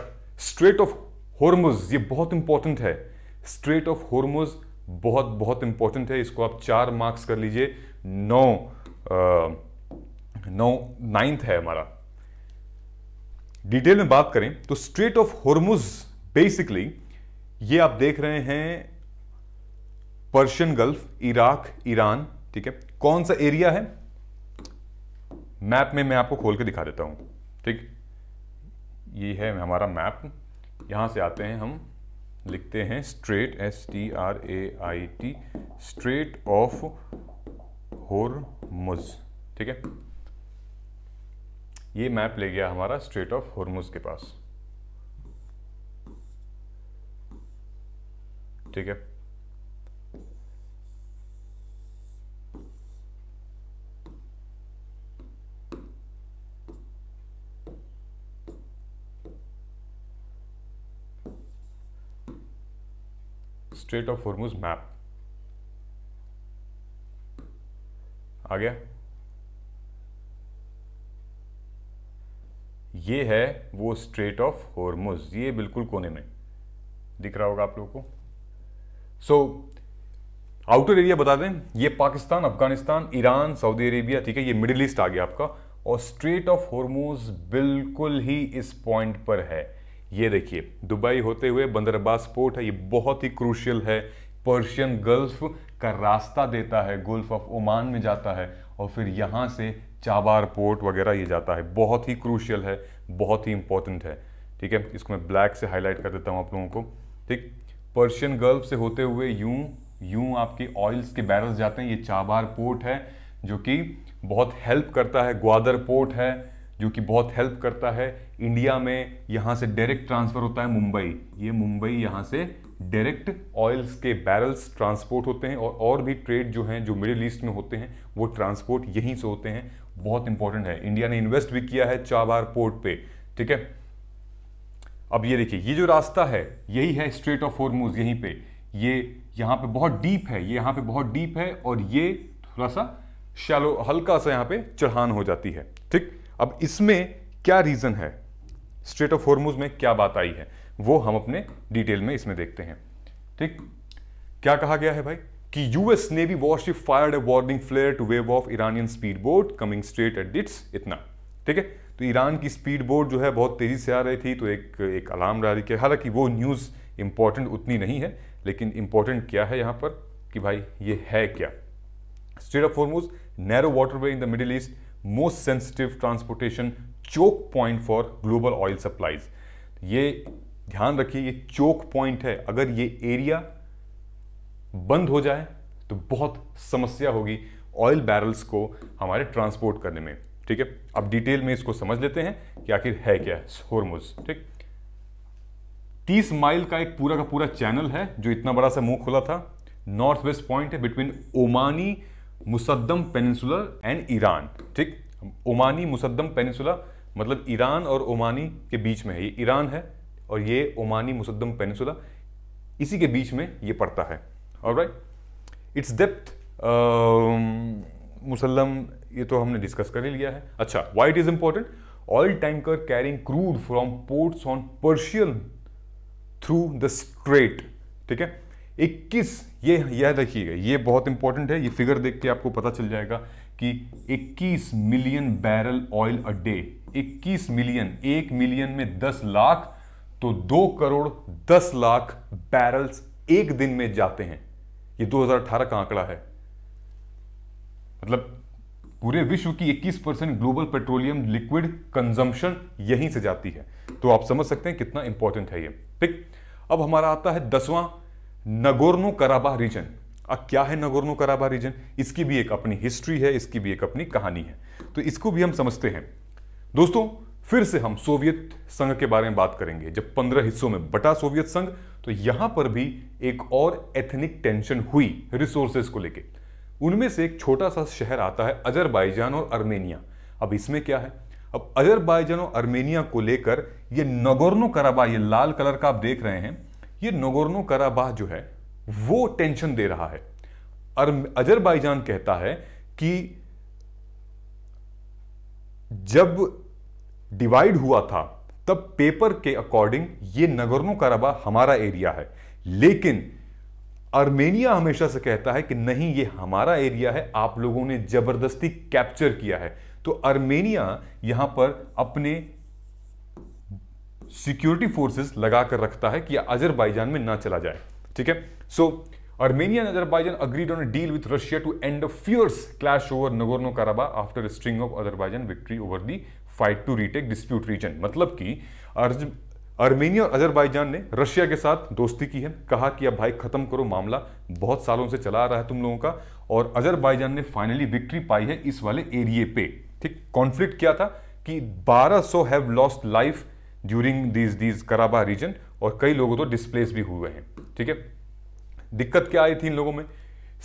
स्ट्रेट ऑफ हॉर्मुज ये बहुत इंपॉर्टेंट है स्ट्रेट ऑफ हॉर्मोज बहुत बहुत इंपॉर्टेंट है इसको आप चार मार्क्स कर लीजिए नौ नो नौ नाइन्थ है हमारा डिटेल में बात करें तो स्ट्रेट ऑफ हॉर्मोज बेसिकली ये आप देख रहे हैं पर्शियन गल्फ इराक ईरान ठीक है कौन सा एरिया है मैप में मैं आपको खोल के दिखा देता हूँ ठीक ये है हमारा मैप यहाँ से आते हैं हम लिखते हैं strait S T R A I T strait of Hormuz ठीक है ये मैप ले गया हमारा स्ट्रेट ऑफ होरमुज के पास ठीक है स्ट्रेट ऑफ हॉर्मूज मैप आ गया ये है वो स्ट्रेट ऑफ हॉर्मोज ये बिल्कुल कोने में दिख रहा होगा आप लोगों को सो आउटर एरिया बता दें ये Pakistan Afghanistan Iran Saudi Arabia ठीक है ये मिडिल ईस्ट आ गया आपका और स्ट्रेट ऑफ हॉर्मोज बिल्कुल ही इस पॉइंट पर है ये देखिए दुबई होते हुए बंदर अब्बास पोर्ट है ये बहुत ही क्रूशियल है पर्शियन गल्फ का रास्ता देता है गल्फ ऑफ ओमान में जाता है और फिर यहाँ से चाबार पोर्ट वगैरह ये जाता है बहुत ही क्रूशियल है बहुत ही इंपॉर्टेंट है ठीक है इसको मैं ब्लैक से हाईलाइट कर देता हूँ आप लोगों को ठीक पर्शियन गल्फ से होते हुए यूं यूं आपके ऑयल्स के बैरल्स जाते हैं ये चाबार पोर्ट है जो कि बहुत हेल्प करता है ग्वादर पोर्ट है जो कि बहुत हेल्प करता है इंडिया में यहाँ से डायरेक्ट ट्रांसफ़र होता है मुंबई ये मुंबई यहाँ से डायरेक्ट ऑयल्स के बैरल्स ट्रांसपोर्ट होते हैं और और भी ट्रेड जो हैं जो मिडिल ईस्ट में होते हैं वो ट्रांसपोर्ट यहीं से होते हैं बहुत इंपॉर्टेंट है इंडिया ने इन्वेस्ट भी किया है चाबार पोर्ट पे ठीक है अब ये देखिए ये जो रास्ता है यही है स्ट्रेट ऑफ फोरमूज यहीं पे ये यहाँ पे बहुत डीप है ये यहाँ पे बहुत डीप है और ये थोड़ा सा शैलो हल्का सा यहाँ पे चढ़ान हो जाती है ठीक अब इसमें क्या रीज़न है स्ट्रेट ऑफ हॉर्मूज में क्या बात आई है वो हम अपने डिटेल में इसमें देखते हैं ठीक क्या कहा गया है भाई कि US navy warship fired a warning flare to wave off Iranian speed boat coming straight at its इतना ठीक है तो ईरान की स्पीड बोट जो है बहुत तेजी से आ रही थी तो एक एक अलार्म जारी किया हालांकि वो न्यूज़ इंपॉर्टेंट उतनी नहीं है लेकिन इंपॉर्टेंट क्या है यहां पर कि भाई ये है क्या strait of Hormuz narrow waterway in the Middle East most sensitive transportation choke point for global oil supplies ये ध्यान रखिए ये चोक पॉइंट है अगर ये एरिया बंद हो जाए तो बहुत समस्या होगी ऑयल बैरल्स को हमारे ट्रांसपोर्ट करने में ठीक है अब डिटेल में इसको समझ लेते हैं कि आखिर है क्या होरमुज ठीक तीस माइल का एक पूरा का पूरा चैनल है जो इतना बड़ा सा मुंह खुला था नॉर्थ वेस्ट पॉइंट है between Omani Musandam peninsular and Iran ठीक ओमानी मुसद्दम पेनिनसुला मतलब ईरान और ओमानी के बीच में है ये ईरान है और ये ओमानी मुसद्दम पेनिनसुला इसी के बीच में ये पड़ता है और राइट इट्स डेप्थ मुसल्लम ये तो हमने डिस्कस कर ही लिया है अच्छा why it is important oil tanker carrying crude from ports on Persian through the strait ठीक है 21 ये यह देखिएगा ये बहुत इंपॉर्टेंट है ये फिगर देख के आपको पता चल जाएगा कि 21 million barrel oil a day 21 million एक मिलियन में 10 लाख तो दो करोड़ 10 लाख बैरल्स एक दिन में जाते हैं ये 2018 का आंकड़ा है मतलब पूरे विश्व की 21 percent global petroleum liquid consumption यहीं से जाती है तो आप समझ सकते हैं कितना इंपॉर्टेंट है ये ठीक अब हमारा आता है दसवां नगोर्नो कराबा रीजन अब क्या है नगोर्नो कराबा रीजन इसकी भी एक अपनी हिस्ट्री है इसकी भी एक अपनी कहानी है तो इसको भी हम समझते हैं दोस्तों फिर से हम सोवियत संघ के बारे में बात करेंगे जब पंद्रह हिस्सों में बटा सोवियत संघ तो यहां पर भी एक और एथनिक टेंशन हुई रिसोर्सेज को लेके उनमें से एक छोटा सा शहर आता है अजरबैजान और अर्मेनिया अब इसमें क्या है अब अजरबैजान और अर्मेनिया को लेकर ये नगोर्नो कराबा ये लाल कलर का आप देख रहे हैं ये नगोर्नो कराबाह जो है वो टेंशन दे रहा है और अजरबैजान कहता है कि जब डिवाइड हुआ था तब पेपर के अकॉर्डिंग ये नगोर्नो कराबाह हमारा एरिया है लेकिन आर्मेनिया हमेशा से कहता है कि नहीं ये हमारा एरिया है आप लोगों ने जबरदस्ती कैप्चर किया है तो आर्मेनिया यहां पर अपने सिक्योरिटी फोर्सेस लगा कर रखता है कि अजरबैजान में ना चला जाए ठीक है so Armenia and Azerbaijan agreed on a deal with Russia to end a fierce clash over Nagorno-Karabakh after a string of Azerbaijan victory over the fight to retake dispute region. मतलब कि Armenia और Azerbaijan ने Russia के साथ दोस्ती की है कहा कि अब भाई खत्म करो मामला बहुत सालों से चला आ रहा है तुम लोगों का और अजरबैजान ने फाइनली विक्ट्री पाई है इस वाले एरिए पे ठीक कॉन्फ्लिक्ट क्या था कि 1200 have lost life during these these Karabakh region और कई लोगों तो डिस्प्लेस भी हुए हैं ठीक है दिक्कत क्या आई थी इन लोगों में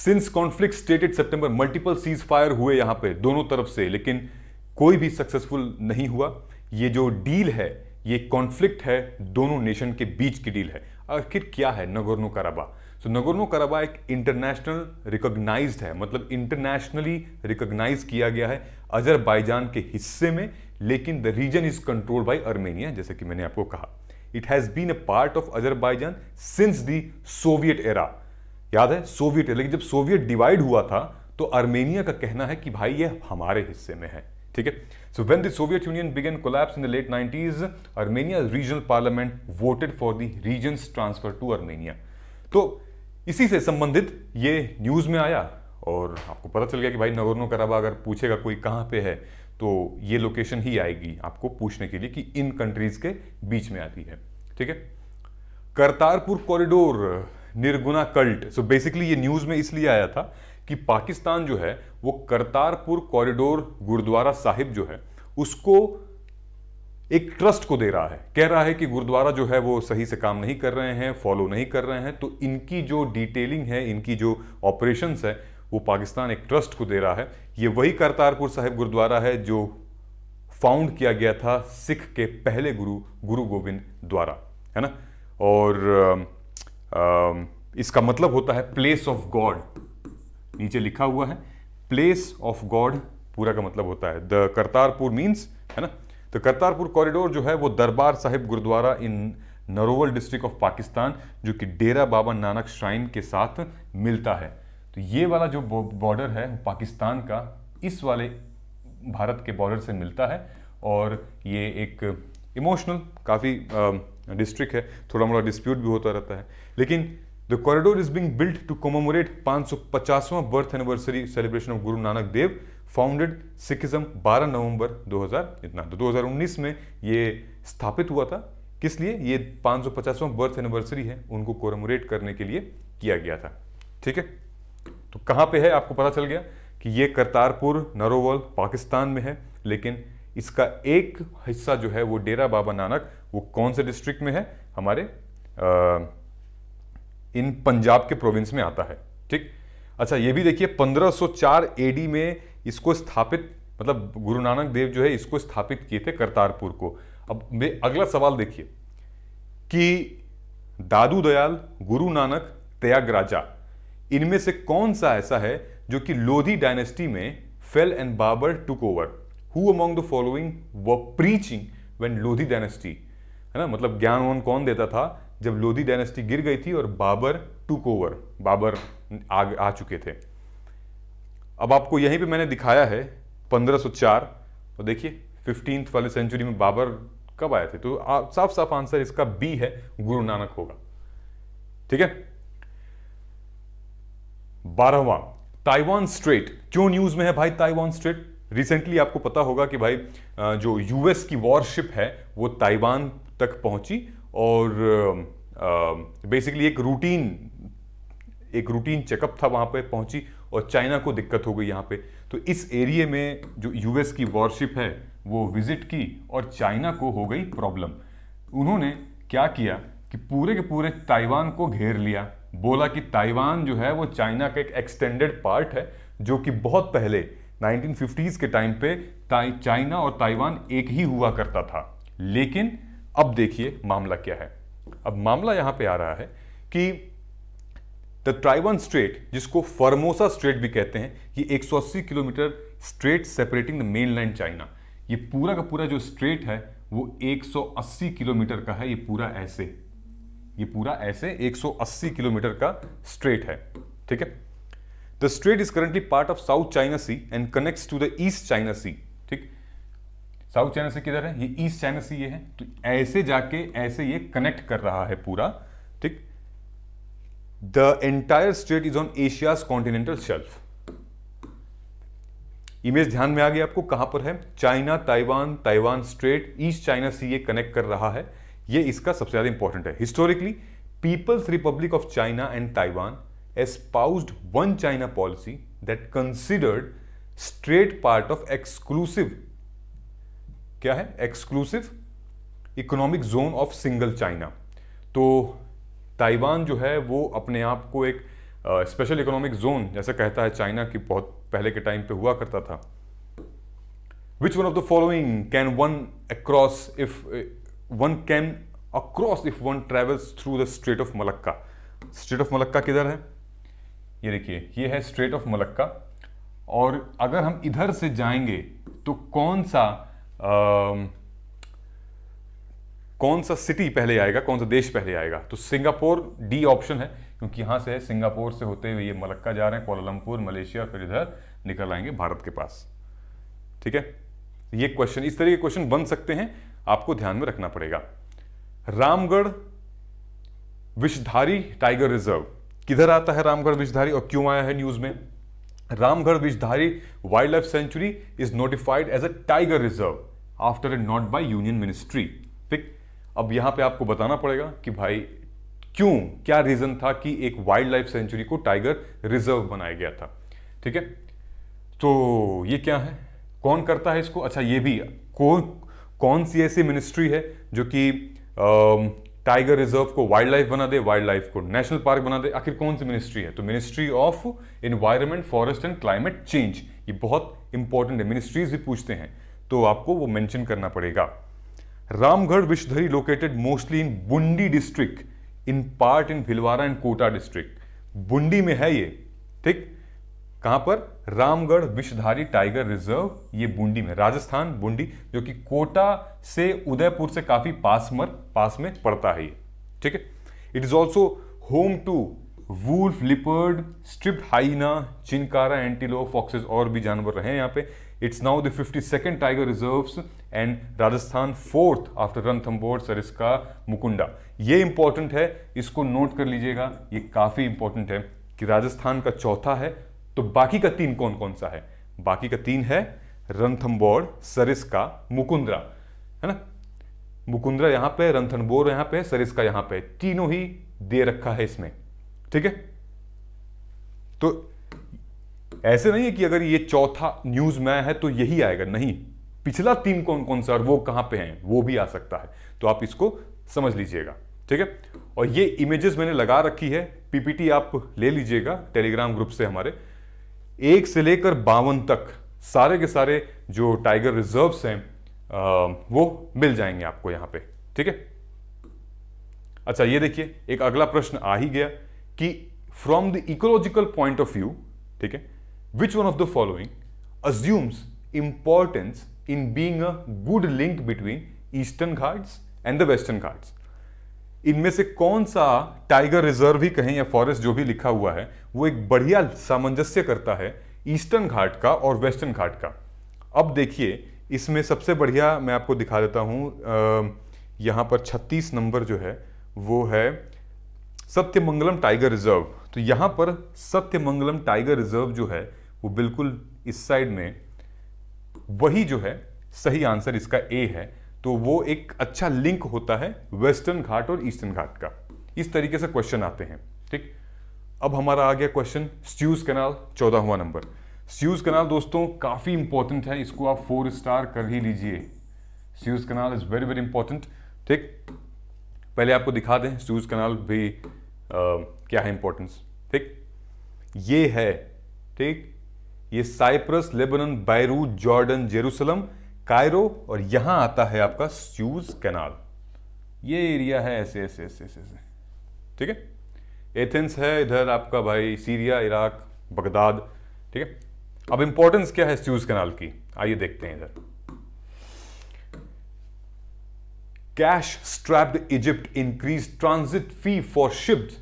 सिंस कॉन्फ्लिक्ट स्टेटेड सितंबर मल्टीपल सीज फायर हुए यहां पे दोनों तरफ से लेकिन कोई भी सक्सेसफुल नहीं हुआ ये जो डील है ये कॉन्फ्लिक्ट है दोनों नेशन के बीच की डील है आखिर क्या है नगोर्नो कराबा सो so, नगोर्नो कराबा एक इंटरनेशनल रिकॉग्नाइज्ड है मतलब इंटरनेशनली रिकॉग्नाइज किया गया है अजरबैजान के हिस्से में लेकिन the region is controlled by Armenia जैसे कि मैंने आपको कहा it has been a part of Azerbaijan since the Soviet era याद है सोवियत लेकिन जब सोवियत डिवाइड हुआ था तो अर्मेनिया का कहना है कि भाई ये हमारे हिस्से में है ठीक है so when the Soviet union began collapse in the late nineties Armenia regional parliament voted for the region transfer to Armenia तो इसी से संबंधित ये न्यूज में आया और आपको पता चल गया कि भाई नगोर्नो कराबा अगर पूछेगा कोई कहां पे है तो ये लोकेशन ही आएगी आपको पूछने के लिए कि इन कंट्रीज के बीच में आती है ठीक है करतारपुर कॉरिडोर निर्गुना कल्ट सो बेसिकली ये न्यूज़ में इसलिए आया था कि पाकिस्तान जो है वो करतारपुर कॉरिडोर गुरुद्वारा साहिब जो है उसको एक ट्रस्ट को दे रहा है कह रहा है कि गुरुद्वारा जो है वो सही से काम नहीं कर रहे हैं फॉलो नहीं कर रहे हैं तो इनकी जो डिटेलिंग है इनकी जो ऑपरेशंस है वो पाकिस्तान एक ट्रस्ट को दे रहा है ये वही करतारपुर साहिब गुरुद्वारा है जो फाउंड किया गया था सिख के पहले गुरु गुरु गोविंद द्वारा है ना और आ, आ, इसका मतलब होता है प्लेस ऑफ गॉड नीचे लिखा हुआ है प्लेस ऑफ गॉड पूरा का मतलब होता है द करतारपुर मीन्स है ना तो करतारपुर कॉरिडोर जो है वो Darbar Sahib gurdwara in Narowal district of Pakistan जो कि डेरा बाबा नानक श्राइन के साथ मिलता है तो ये वाला जो बॉर्डर है पाकिस्तान का इस वाले भारत के बॉर्डर से मिलता है और ये एक इमोशनल काफ़ी डिस्ट्रिक्ट है थोड़ा मोड़ा डिस्प्यूट भी होता रहता है लेकिन the corridor is being built to commemorate पाँच सौ पचासवां birth anniversary celebration of Guru Nanak Dev founded Sikhism 12 नवंबर 2000 इतना तो 2019 में ये स्थापित हुआ था किस लिए ये पचासवां बर्थ एनिवर्सरी है उनको कोरमोरेट करने के लिए किया गया था ठीक है तो कहाँ पे है आपको पता चल गया कि ये करतारपुर नरोवल पाकिस्तान में है लेकिन इसका एक हिस्सा जो है वो डेरा बाबा नानक वो कौन से डिस्ट्रिक्ट में है हमारे आ, इन पंजाब के प्रोविंस में आता है ठीक अच्छा ये भी देखिए 1504 एडी में इसको स्थापित मतलब गुरु नानक देव जो है इसको स्थापित किए थे करतारपुर को अब मैं अगला सवाल देखिए कि दादू दयाल गुरु नानक त्यागराजा इनमें से कौन सा ऐसा है जो कि लोधी डायनेस्टी में fell and Babur took over who among the following व प्रीचिंग वेन लोधी डायनेस्टी है ना मतलब ज्ञान वन कौन देता था जब लोधी डायनेस्टी गिर गई थी और बाबर टुक ओवर बाबर आ, आ चुके थे अब आपको यहीं पे मैंने दिखाया है 1504 तो देखिए फिफ्टीन वाले सेंचुरी में बाबर कब आए थे तो साफ साफ आंसर इसका बी है गुरु नानक होगा ठीक है बारहवा ताइवान स्ट्रेट क्यों न्यूज में है भाई ताइवान स्ट्रेट रिसेंटली आपको पता होगा कि भाई जो यूएस की वॉरशिप है वो ताइवान तक पहुंची और बेसिकली एक रूटीन एक रूटीन चेकअप था वहां पे पहुंची और चाइना को दिक्कत हो गई यहां पे तो इस एरिए में जो यूएस की वॉरशिप है वो विजिट की और चाइना को हो गई प्रॉब्लम उन्होंने क्या किया कि पूरे के पूरे ताइवान को घेर लिया बोला कि ताइवान जो है वो चाइना का एक एक्सटेंडेड पार्ट है जो कि बहुत पहले 1950s के टाइम पे चाइना और ताइवान एक ही हुआ करता था लेकिन अब देखिए मामला क्या है अब मामला यहां पे आ रहा है कि द ट्राइवन स्ट्रेट जिसको फर्मोसा स्ट्रेट भी कहते हैं ये 180 kilometre strait separating the mainland China ये पूरा का पूरा जो स्ट्रेट है वो 180 किलोमीटर का है ये पूरा ऐसे ये पूरा ऐसे 180 किलोमीटर का स्ट्रेट है ठीक है the strait is currently part of South China Sea and connects to the East China Sea ठीक साउथ चाइना सी किधर है ये ईस्ट चाइना सी ये है तो ऐसे जाके ऐसे ये कनेक्ट कर रहा है पूरा ठीक the entire strait is on Asia's continental shelf image ध्यान में आ गया आपको कहां पर है China Taiwan Taiwan Strait East China Sea ये कनेक्ट कर रहा है ये इसका सबसे ज़्यादा इंपॉर्टेंट है historically People's Republic of China and Taiwan espoused one China policy that considered strait part of exclusive क्या है exclusive economic zone of single China तो ताइवान जो है वो अपने आप को एक स्पेशल इकोनॉमिक जोन जैसा कहता है चाइना की बहुत पहले के टाइम पे हुआ करता था which one of the following can one across if one can across if one travels through the Strait of Malacca Strait of Malacca किधर है ये देखिए ये है स्ट्रेट ऑफ मलक्का और अगर हम इधर से जाएंगे तो कौन सा आ, कौन सा सिटी पहले आएगा कौन सा देश पहले आएगा तो सिंगापुर डी ऑप्शन है क्योंकि यहां से है सिंगापुर से होते हुए ये मलक्का जा रहे हैं कोलालमपुर मलेशिया फिर इधर निकल आएंगे भारत के पास ठीक है ये क्वेश्चन इस तरह के क्वेश्चन बन सकते हैं आपको ध्यान में रखना पड़ेगा रामगढ़ विषधारी टाइगर रिजर्व किधर आता है रामगढ़ विषधारी और क्यों आया है न्यूज में Ramgarh Vishdhari wildlife sanctuary is notified as a tiger reserve after a nod by Union Ministry ठीक अब यहां पे आपको बताना पड़ेगा कि भाई क्यों क्या रीजन था कि एक वाइल्ड लाइफ सेंचुरी को टाइगर रिजर्व बनाया गया था ठीक है तो ये क्या है कौन करता है इसको अच्छा ये भी कौन कौन सी ऐसी मिनिस्ट्री है जो कि टाइगर रिजर्व को वाइल्ड लाइफ बना दे वाइल्ड लाइफ को नेशनल पार्क बना दे आखिर कौन सी मिनिस्ट्री है तो Ministry of Environment Forest and Climate Change ये बहुत इंपॉर्टेंट है मिनिस्ट्रीज भी पूछते हैं तो आपको वो मेंशन करना पड़ेगा Ramgarh Vishdhari located mostly in Bundi district in part in Bhilwara and Kota district Bundi में है ये ठीक कहां पर रामगढ़ विषधारी टाइगर रिजर्व ये बूंदी में राजस्थान बूंदी जो कि कोटा से उदयपुर से काफी पास मर पास में पड़ता है ये ठीक है it is also home to wolf leopard striped hyena chinkara antelope foxes और भी जानवर रहे हैं यहाँ पे it's now the fifty second tiger reserve and Rajasthan fourth after Ranthambore Sariska Mukundra ये इंपॉर्टेंट है इसको नोट कर लीजिएगा ये काफ़ी इंपॉर्टेंट है कि राजस्थान का चौथा है तो बाकी का तीन कौन कौन सा है बाकी का तीन है रंथम्बोर सरिस्का मुकुंद्रा है ना मुकुंद्रा यहां पे रंथनबोर यहां पे सरिस्का यहां पे तीनों ही दे रखा है इसमें ठीक है तो ऐसे नहीं है कि अगर ये चौथा न्यूज में है तो यही आएगा नहीं पिछला तीन कौन कौन सा और वो कहां पे हैं वो भी आ सकता है तो आप इसको समझ लीजिएगा ठीक है और ये इमेजेस मैंने लगा रखी है पीपीटी आप ले लीजिएगा टेलीग्राम ग्रुप से हमारे एक से लेकर बावन तक सारे के सारे जो टाइगर रिजर्व्स हैं वो मिल जाएंगे आपको यहां पे ठीक है अच्छा ये देखिए एक अगला प्रश्न आ ही गया कि from the ecological point of view ठीक है which one of the following assumes importance in being a good link between Eastern Ghats and the Western Ghats इनमें से कौन सा टाइगर रिजर्व ही कहें या फॉरेस्ट जो भी लिखा हुआ है वो एक बढ़िया सामंजस्य करता है ईस्टर्न घाट का और वेस्टर्न घाट का अब देखिए इसमें सबसे बढ़िया मैं आपको दिखा देता हूँ यहाँ पर 36 नंबर जो है वो है सत्यमंगलम टाइगर रिजर्व तो यहाँ पर सत्यमंगलम टाइगर रिजर्व जो है वो बिल्कुल इस साइड में वही जो है सही आंसर इसका ए है तो वो एक अच्छा लिंक होता है वेस्टर्न घाट और ईस्टर्न घाट का इस तरीके से क्वेश्चन आते हैं ठीक अब हमारा आ गया क्वेश्चन स्ट्यूज कनाल चौदहवा नंबर स्यूज कनाल दोस्तों काफ़ी इंपॉर्टेंट है इसको आप फोर स्टार कर ही लीजिए Suez Canal is very very important ठीक पहले आपको दिखा दें स्यूज कनाल भी आ, क्या है इंपॉर्टेंस ठीक ये है ठीक ये Cyprus Lebanon Beirut Jordan Jerusalem Cairo और यहां आता है आपका स्यूज कैनाल ये एरिया है ऐसे ऐसे ऐसे ऐसे ऐसे ठीक है एथेंस है इधर आपका भाई सीरिया इराक बगदाद ठीक है अब इंपॉर्टेंस क्या है स्यूज कैनाल की आइए देखते हैं इधर cash strapped Egypt increase transit fee for ships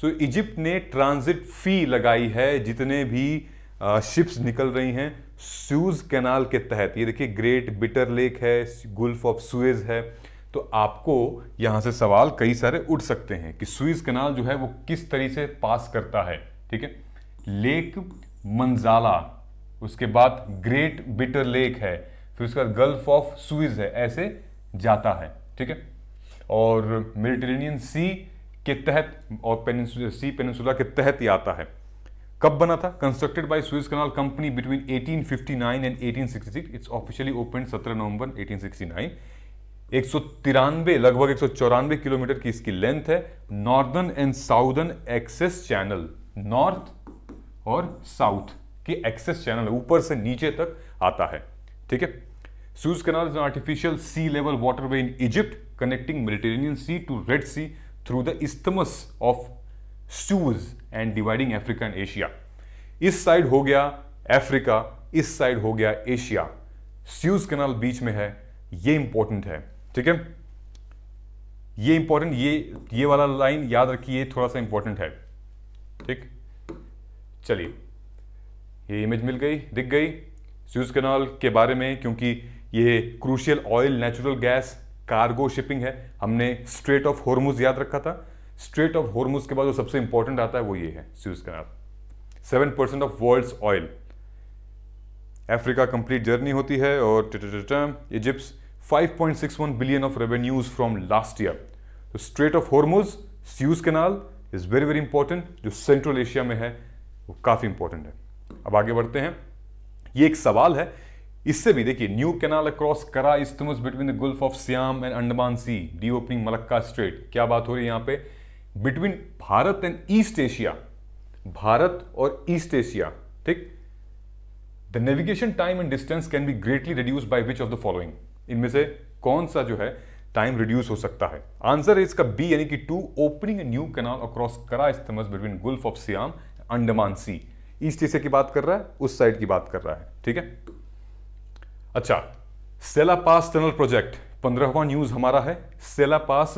so Egypt ने ट्रांजिट फी लगाई है जितने भी शिप्स निकल रही हैं सूज कैनाल के तहत ये देखिए ग्रेट बिटर लेक है गुल्फ ऑफ सुएज है तो आपको यहाँ से सवाल कई सारे उठ सकते हैं कि सुइज कैनाल जो है वो किस तरीके से पास करता है ठीक है लेक मंजाला उसके बाद ग्रेट बिटर लेक है फिर उसके बाद गल्फ ऑफ सुइज है ऐसे जाता है ठीक है और मेडिटेरेनियन सी के तहत और पेनसुल सी पेनसुला के तहत ही आता है कब बना था constructed by Suez Canal company between 1859 and 1866 it's officially open 17 November 1869 एक लगभग एक किलोमीटर की इसकी लेंथ है northern and southern access channel north और साउथ के एक्सेस चैनल ऊपर से नीचे तक आता है ठीक है Suez Canal is artificial sea level waterway in Egypt connecting Mediterranean Sea to Red Sea through the Isthmus of Suez and dividing Africa and Asia इस साइड हो गया अफ्रीका इस साइड हो गया एशिया स्यूज कनाल बीच में है ये इंपॉर्टेंट है ठीक है ये इंपॉर्टेंट ये ये वाला लाइन याद रखिए थोड़ा सा इंपॉर्टेंट है ठीक चलिए ये इमेज मिल गई दिख गई स्यूज कनाल के बारे में क्योंकि ये crucial oil natural gas cargo shipping है हमने स्ट्रेट ऑफ हॉर्मोज याद रखा था स्ट्रेट ऑफ हॉर्मोज के बाद जो सबसे इंपॉर्टेंट आता है वो ये है Suez Canal seven percent of world's oil Africa complete journey होती है और Egypt 5.61 billion of revenues from last year तो strait of Hormuz Suez Canal is very very important जो सेंट्रल एशिया में है वो काफ़ी इंपॉर्टेंट है अब आगे बढ़ते हैं ये एक सवाल है इससे भी देखिए new canal across Kra isthmus between the Gulf of Siam and Andaman Sea the opening Malacca strait क्या बात हो रही है यहां पर between Bharat and East Asia Bharat और ईस्ट एशिया ठीक the navigation time and distance can be greatly reduce by which of the following इनमें से कौन सा जो है टाइम रिड्यूस हो सकता है आंसर है इसका बी यानी कि to opening a new canal across Kra isthmus between Gulf of Siam Andaman Sea East Asia की बात कर रहा है उस साइड की बात कर रहा है ठीक है अच्छा सेला पास टनल प्रोजेक्ट पंद्रहवा न्यूज हमारा है सेला पास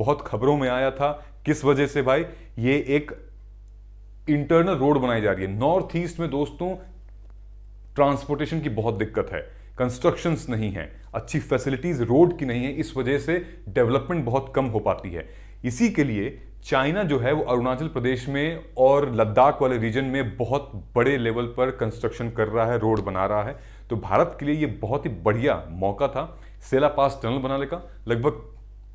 बहुत खबरों में आया था किस वजह से भाई ये एक इंटरनल रोड बनाई जा रही है नॉर्थ ईस्ट में दोस्तों ट्रांसपोर्टेशन की बहुत दिक्कत है कंस्ट्रक्शन नहीं है अच्छी फैसिलिटीज रोड की नहीं है इस वजह से डेवलपमेंट बहुत कम हो पाती है इसी के लिए चाइना जो है वो अरुणाचल प्रदेश में और लद्दाख वाले रीजन में बहुत बड़े लेवल पर कंस्ट्रक्शन कर रहा है रोड बना रहा है तो भारत के लिए ये बहुत ही बढ़िया मौका था सेला पास टनल बनाने का लगभग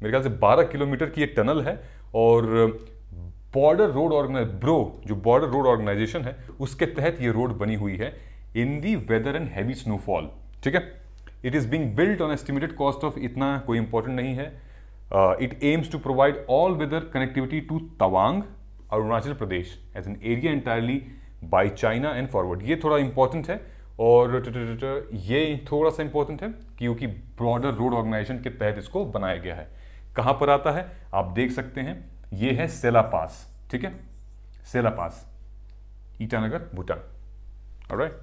मेरे ख्याल से 12 किलोमीटर की ये टनल है और बॉर्डर रोड ऑर्गेनाइज ब्रो जो बॉर्डर रोड ऑर्गेनाइजेशन है उसके तहत ये रोड बनी हुई है in the weather and heavy snowfall ठीक है it is being built on estimated cost of इतना कोई इंपॉर्टेंट नहीं है it aims to provide all weather connectivity to Tawang Arunachal Pradesh as an area entirely by China and forward ये थोड़ा important है और ये थोड़ा सा इंपॉर्टेंट है क्योंकि ब्रॉडर रोड ऑर्गेनाइजेशन के तहत इसको बनाया गया है कहां पर आता है आप देख सकते हैं यह है सेला पास ठीक है Sela pass Itanagar Bhutan right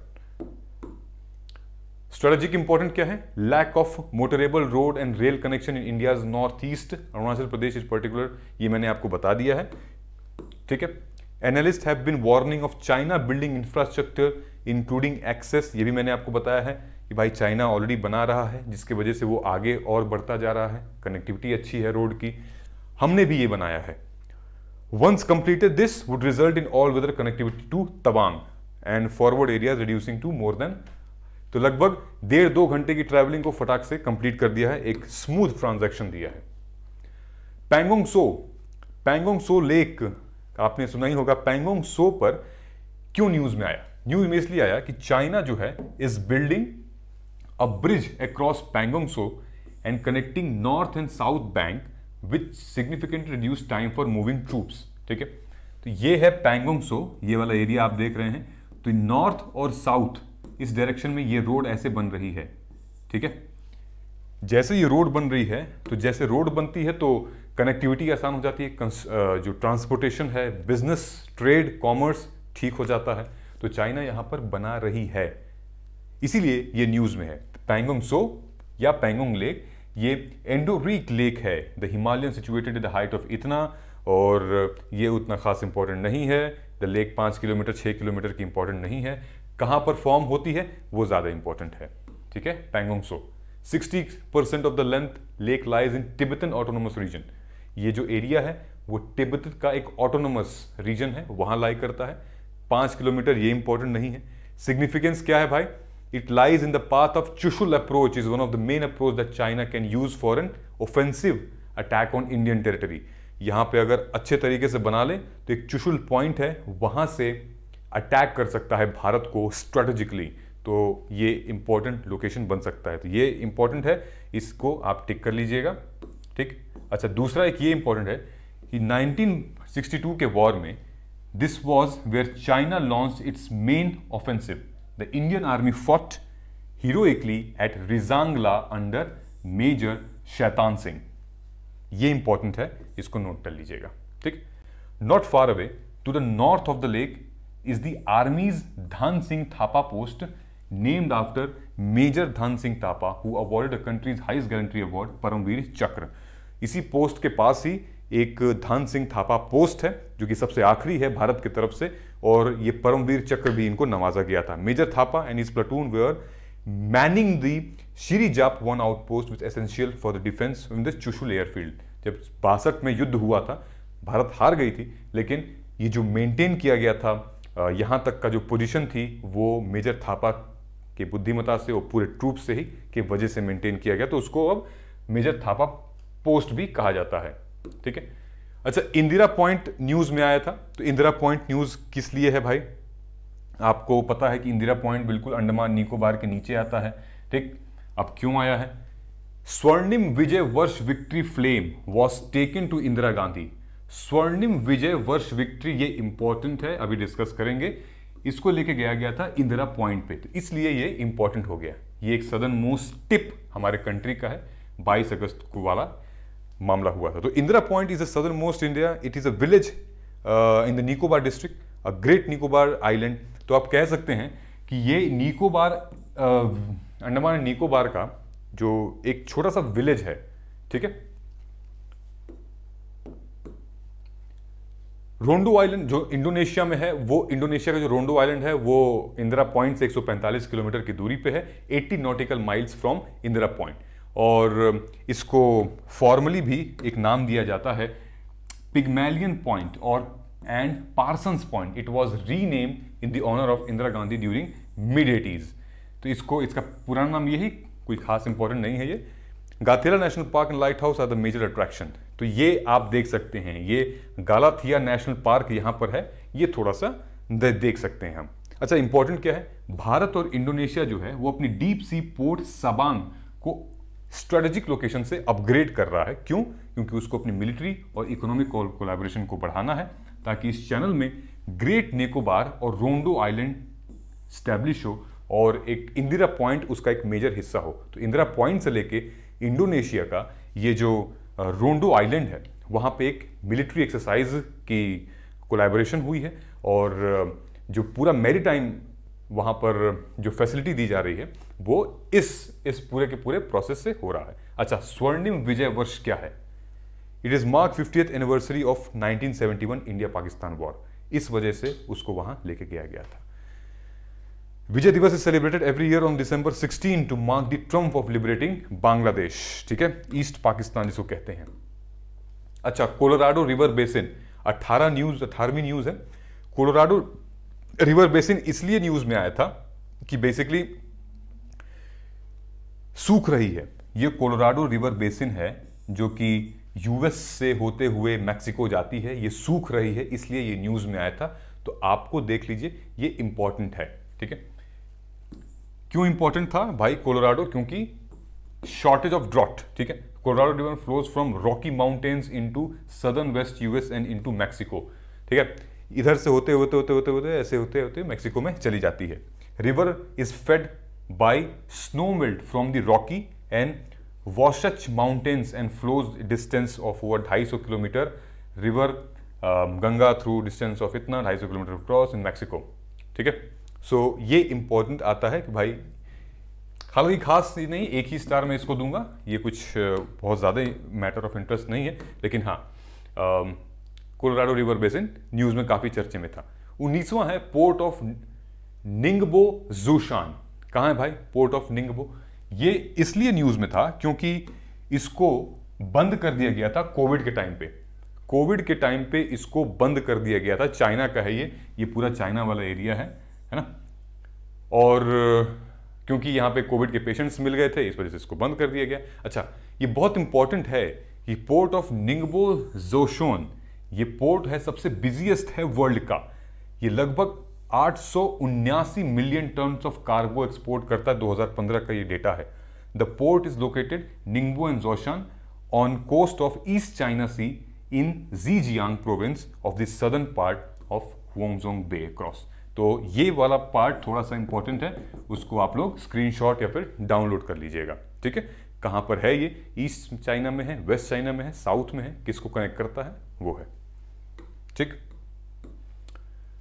strategic important क्या है lack of motorable road and rail connection in India north east Arunachal Pradesh is particular ये मैंने आपको बता दिया है ठीक है analyst have been warning of China building infrastructure including access ये भी मैंने आपको बताया है कि भाई चाइना ऑलरेडी बना रहा है जिसकी वजह से वो आगे और बढ़ता जा रहा है कनेक्टिविटी अच्छी है रोड की हमने भी ये बनाया है once completed this would result in all weather connectivity to Tawang and forward area reducing to more than तो लगभग डेढ़ दो घंटे की ट्रैवलिंग को फटाक से कंप्लीट कर दिया है एक स्मूथ ट्रांजेक्शन दिया है पैंगोंग सो पैंगोंग सो लेक आपने सुना ही होगा पैंगोंग सो पर क्यों न्यूज में आया न्यूज में इसलिए आया कि चाइना जो है is building a bridge across So and connecting north and south bank which significant reduce time for moving troops. ठीक है तो ये है सो ये वाला एरिया आप देख रहे हैं तो नॉर्थ और साउथ इस डायरेक्शन में ये रोड ऐसे बन रही है ठीक है जैसे ये रोड बन रही है तो जैसे रोड बनती है तो कनेक्टिविटी आसान हो जाती है जो ट्रांसपोर्टेशन है बिजनेस ट्रेड कॉमर्स ठीक हो जाता है तो चाइना यहाँ पर बना रही है इसीलिए ये न्यूज़ में है पैंगोंग सो या पैंगोंग लेक ये एंडोरिक लेक है the Himalayan situated at the height of इतना और ये उतना खास इंपॉर्टेंट नहीं है द लेक पाँच किलोमीटर छः किलोमीटर की इंपॉर्टेंट नहीं है कहाँ पर फॉर्म होती है वो ज़्यादा इंपॉर्टेंट है ठीक है Pangong Tso sixty percent of the length lake lies in Tibetan autonomous region ये जो एरिया है वो टिबत का एक ऑटोनोमस रीजन है वहाँ लाई करता है पाँच किलोमीटर ये इंपॉर्टेंट नहीं है सिग्निफिकेंस क्या है भाई It lies in the path of Chushul approach is one of the main approach that China can use for an offensive attack on Indian territory. यहाँ पे अगर अच्छे तरीके से बना ले तो एक चुशुल पॉइंट है वहाँ से अटैक कर सकता है भारत को स्ट्रेटजिकली तो ये इंपॉर्टेंट लोकेशन बन सकता है तो ये इंपॉर्टेंट है इसको आप टिक कर लीजिएगा ठीक अच्छा दूसरा एक ये इंपॉर्टेंट है कि 1962 के वॉर में this was where China launch its main offensive the Indian army fought heroically at Rizangla under major Shaitan Singh ये इंपॉर्टेंट है इसको नोट कर लीजिएगा ठीक not far away to the north of the lake is the army's Dhan Singh Thapa post named after major Dhan Singh Thapa who awarded the country's highest gallantry award Paramvir Chakra इसी post के पास ही एक धान सिंह थापा पोस्ट है जो कि सबसे आखिरी है भारत की तरफ से और ये परमवीर चक्र भी इनको नवाजा गया था major Thapa and his platoon were manning the Srijap one outpost which essential for the defence in the Chushul airfield जब बासठ में युद्ध हुआ था भारत हार गई थी लेकिन ये जो मेंटेन किया गया था यहाँ तक का जो पोजीशन थी वो मेजर थापा के बुद्धिमता से और पूरे ट्रूप से ही के वजह से मेंटेन किया गया तो उसको अब मेजर थापा पोस्ट भी कहा जाता है ठीक है अच्छा इंदिरा पॉइंट न्यूज में आया था तो इंदिरा पॉइंट न्यूज किस लिए है भाई आपको पता है कि इंदिरा पॉइंट बिल्कुल अंडमान निकोबार के नीचे आता है ठीक अब क्यों आया है Swarnim Vijay Varsh victory flame was taken to Indira Gandhi Swarnim Vijay Varsh victory ये इंपॉर्टेंट है अभी डिस्कस करेंगे इसको लेके गया गया था इंदिरा पॉइंट पे तो इसलिए ये इंपॉर्टेंट हो गया ये एक सदन मोस्ट टिप हमारे कंट्री का है 22 अगस्त को वाला मामला हुआ था तो Indira point is a southernmost India it is a village in the Nicobar district a Great Nicobar island तो आप कह सकते हैं कि ये निकोबार uh, अंडमान निकोबार का जो एक छोटा सा विलेज है ठीक है रोंडो आइलैंड जो इंडोनेशिया में है वो इंडोनेशिया का जो रोंडो आइलैंड है वो इंदिरा पॉइंट से 145 किलोमीटर की दूरी पे है 80 nautical miles from Indira point और इसको फॉर्मली भी एक नाम दिया जाता है पिगमेलियन पॉइंट और and Parsons point it was rename in the honour of Indira Gandhi during mid eighties तो इसको इसका पुराना नाम यही कोई खास इंपॉर्टेंट नहीं है ये गाथेरा national park and lighthouse are the major attraction तो ये आप देख सकते हैं ये गालाथिया नेशनल पार्क यहाँ पर है ये थोड़ा सा देख सकते हैं हम अच्छा इंपॉर्टेंट क्या है भारत और इंडोनेशिया जो है वो अपनी डीप सी पोर्ट सबांग को स्ट्रेटेजिक लोकेशन से अपग्रेड कर रहा है क्यों क्योंकि उसको अपनी मिलिट्री और इकोनॉमिक कोलाबोरेशन को बढ़ाना है ताकि इस चैनल में ग्रेट नेकोबार और रोंडो आइलैंड स्टैब्लिश हो और एक इंदिरा पॉइंट उसका एक मेजर हिस्सा हो तो इंदिरा पॉइंट से लेके इंडोनेशिया का ये जो रोंडो आइलैंड है वहाँ पे एक मिलिट्री एक्सरसाइज की कोलैबोरेशन हुई है और जो पूरा मेरी टाइम वहाँ पर जो फैसिलिटी दी जा रही है वो इस इस पूरे के पूरे प्रोसेस से हो रहा है अच्छा स्वर्णिम विजय वर्ष क्या है it is mark fiftieth anniversary of 1971 India Pakistan war इस वजह से उसको वहां लेके गया गया था Vijay Diwas is celebrated every year on December 16 to mark the triumph of liberating Bangladesh ठीक है ईस्ट पाकिस्तान जिसको कहते हैं अच्छा कोलोराडो रिवर बेसिन 18 न्यूज 18वीं न्यूज है कोलोराडो रिवर बेसिन इसलिए न्यूज में आया था कि बेसिकली सूख रही है ये कोलोराडो रिवर बेसिन है जो कि यूएस से होते हुए मैक्सिको जाती है ये सूख रही है इसलिए ये न्यूज़ में आया था तो आपको देख लीजिए ये इंपॉर्टेंट है ठीक है क्यों इंपॉर्टेंट था भाई कोलोराडो क्योंकि शॉर्टेज ऑफ ड्रॉट ठीक है Colorado river flows from Rocky Mountains into southern west US and into Mexico ठीक है इधर से होते होते होते होते होते ऐसे होते होते मैक्सिको में चली जाती है river is fed by snow melt from the Rocky and Wasatch Mountains and flows distance of over 250 km river um, Ganga through distance of इतना 250 किलोमीटर क्रॉस इन मैक्सिको ठीक है सो ये इम्पोर्टेंट आता है कि भाई हालांकि खास नहीं एक ही स्टार में इसको दूंगा ये कुछ बहुत ज़्यादा मैटर ऑफ इंटरेस्ट नहीं है लेकिन हाँ कोलोराडो रिवर बेसिन न्यूज़ में काफ़ी चर्चे में था उन्नीसवां है पोर्ट ऑफ निंगबो जूशान कहाँ है भाई पोर्ट ऑफ निंगबो ये इसलिए न्यूज़ में था क्योंकि इसको बंद कर दिया गया था कोविड के टाइम पे कोविड के टाइम पे इसको बंद कर दिया गया था चाइना का है ये ये पूरा चाइना वाला एरिया है है ना और क्योंकि यहाँ पे कोविड के पेशेंट्स मिल गए थे इस वजह से इसको बंद कर दिया गया अच्छा ये बहुत इंपॉर्टेंट है कि पोर्ट ऑफ निंगबो जोशोन ये पोर्ट है सबसे बिजिएस्ट है वर्ल्ड का ये लगभग आठ million ton of cargo export करता है 2015 का ये डेटा है the port is located Ningbo and Zhoushan on coast of East China Sea in Zhejiang province of the southern part of Hangzhou Bay cross तो ये वाला पार्ट थोड़ा सा इंपॉर्टेंट है उसको आप लोग स्क्रीनशॉट या फिर डाउनलोड कर लीजिएगा ठीक है कहां पर है ये ईस्ट चाइना में है वेस्ट चाइना में है साउथ में है किसको कनेक्ट करता है वो है ठीक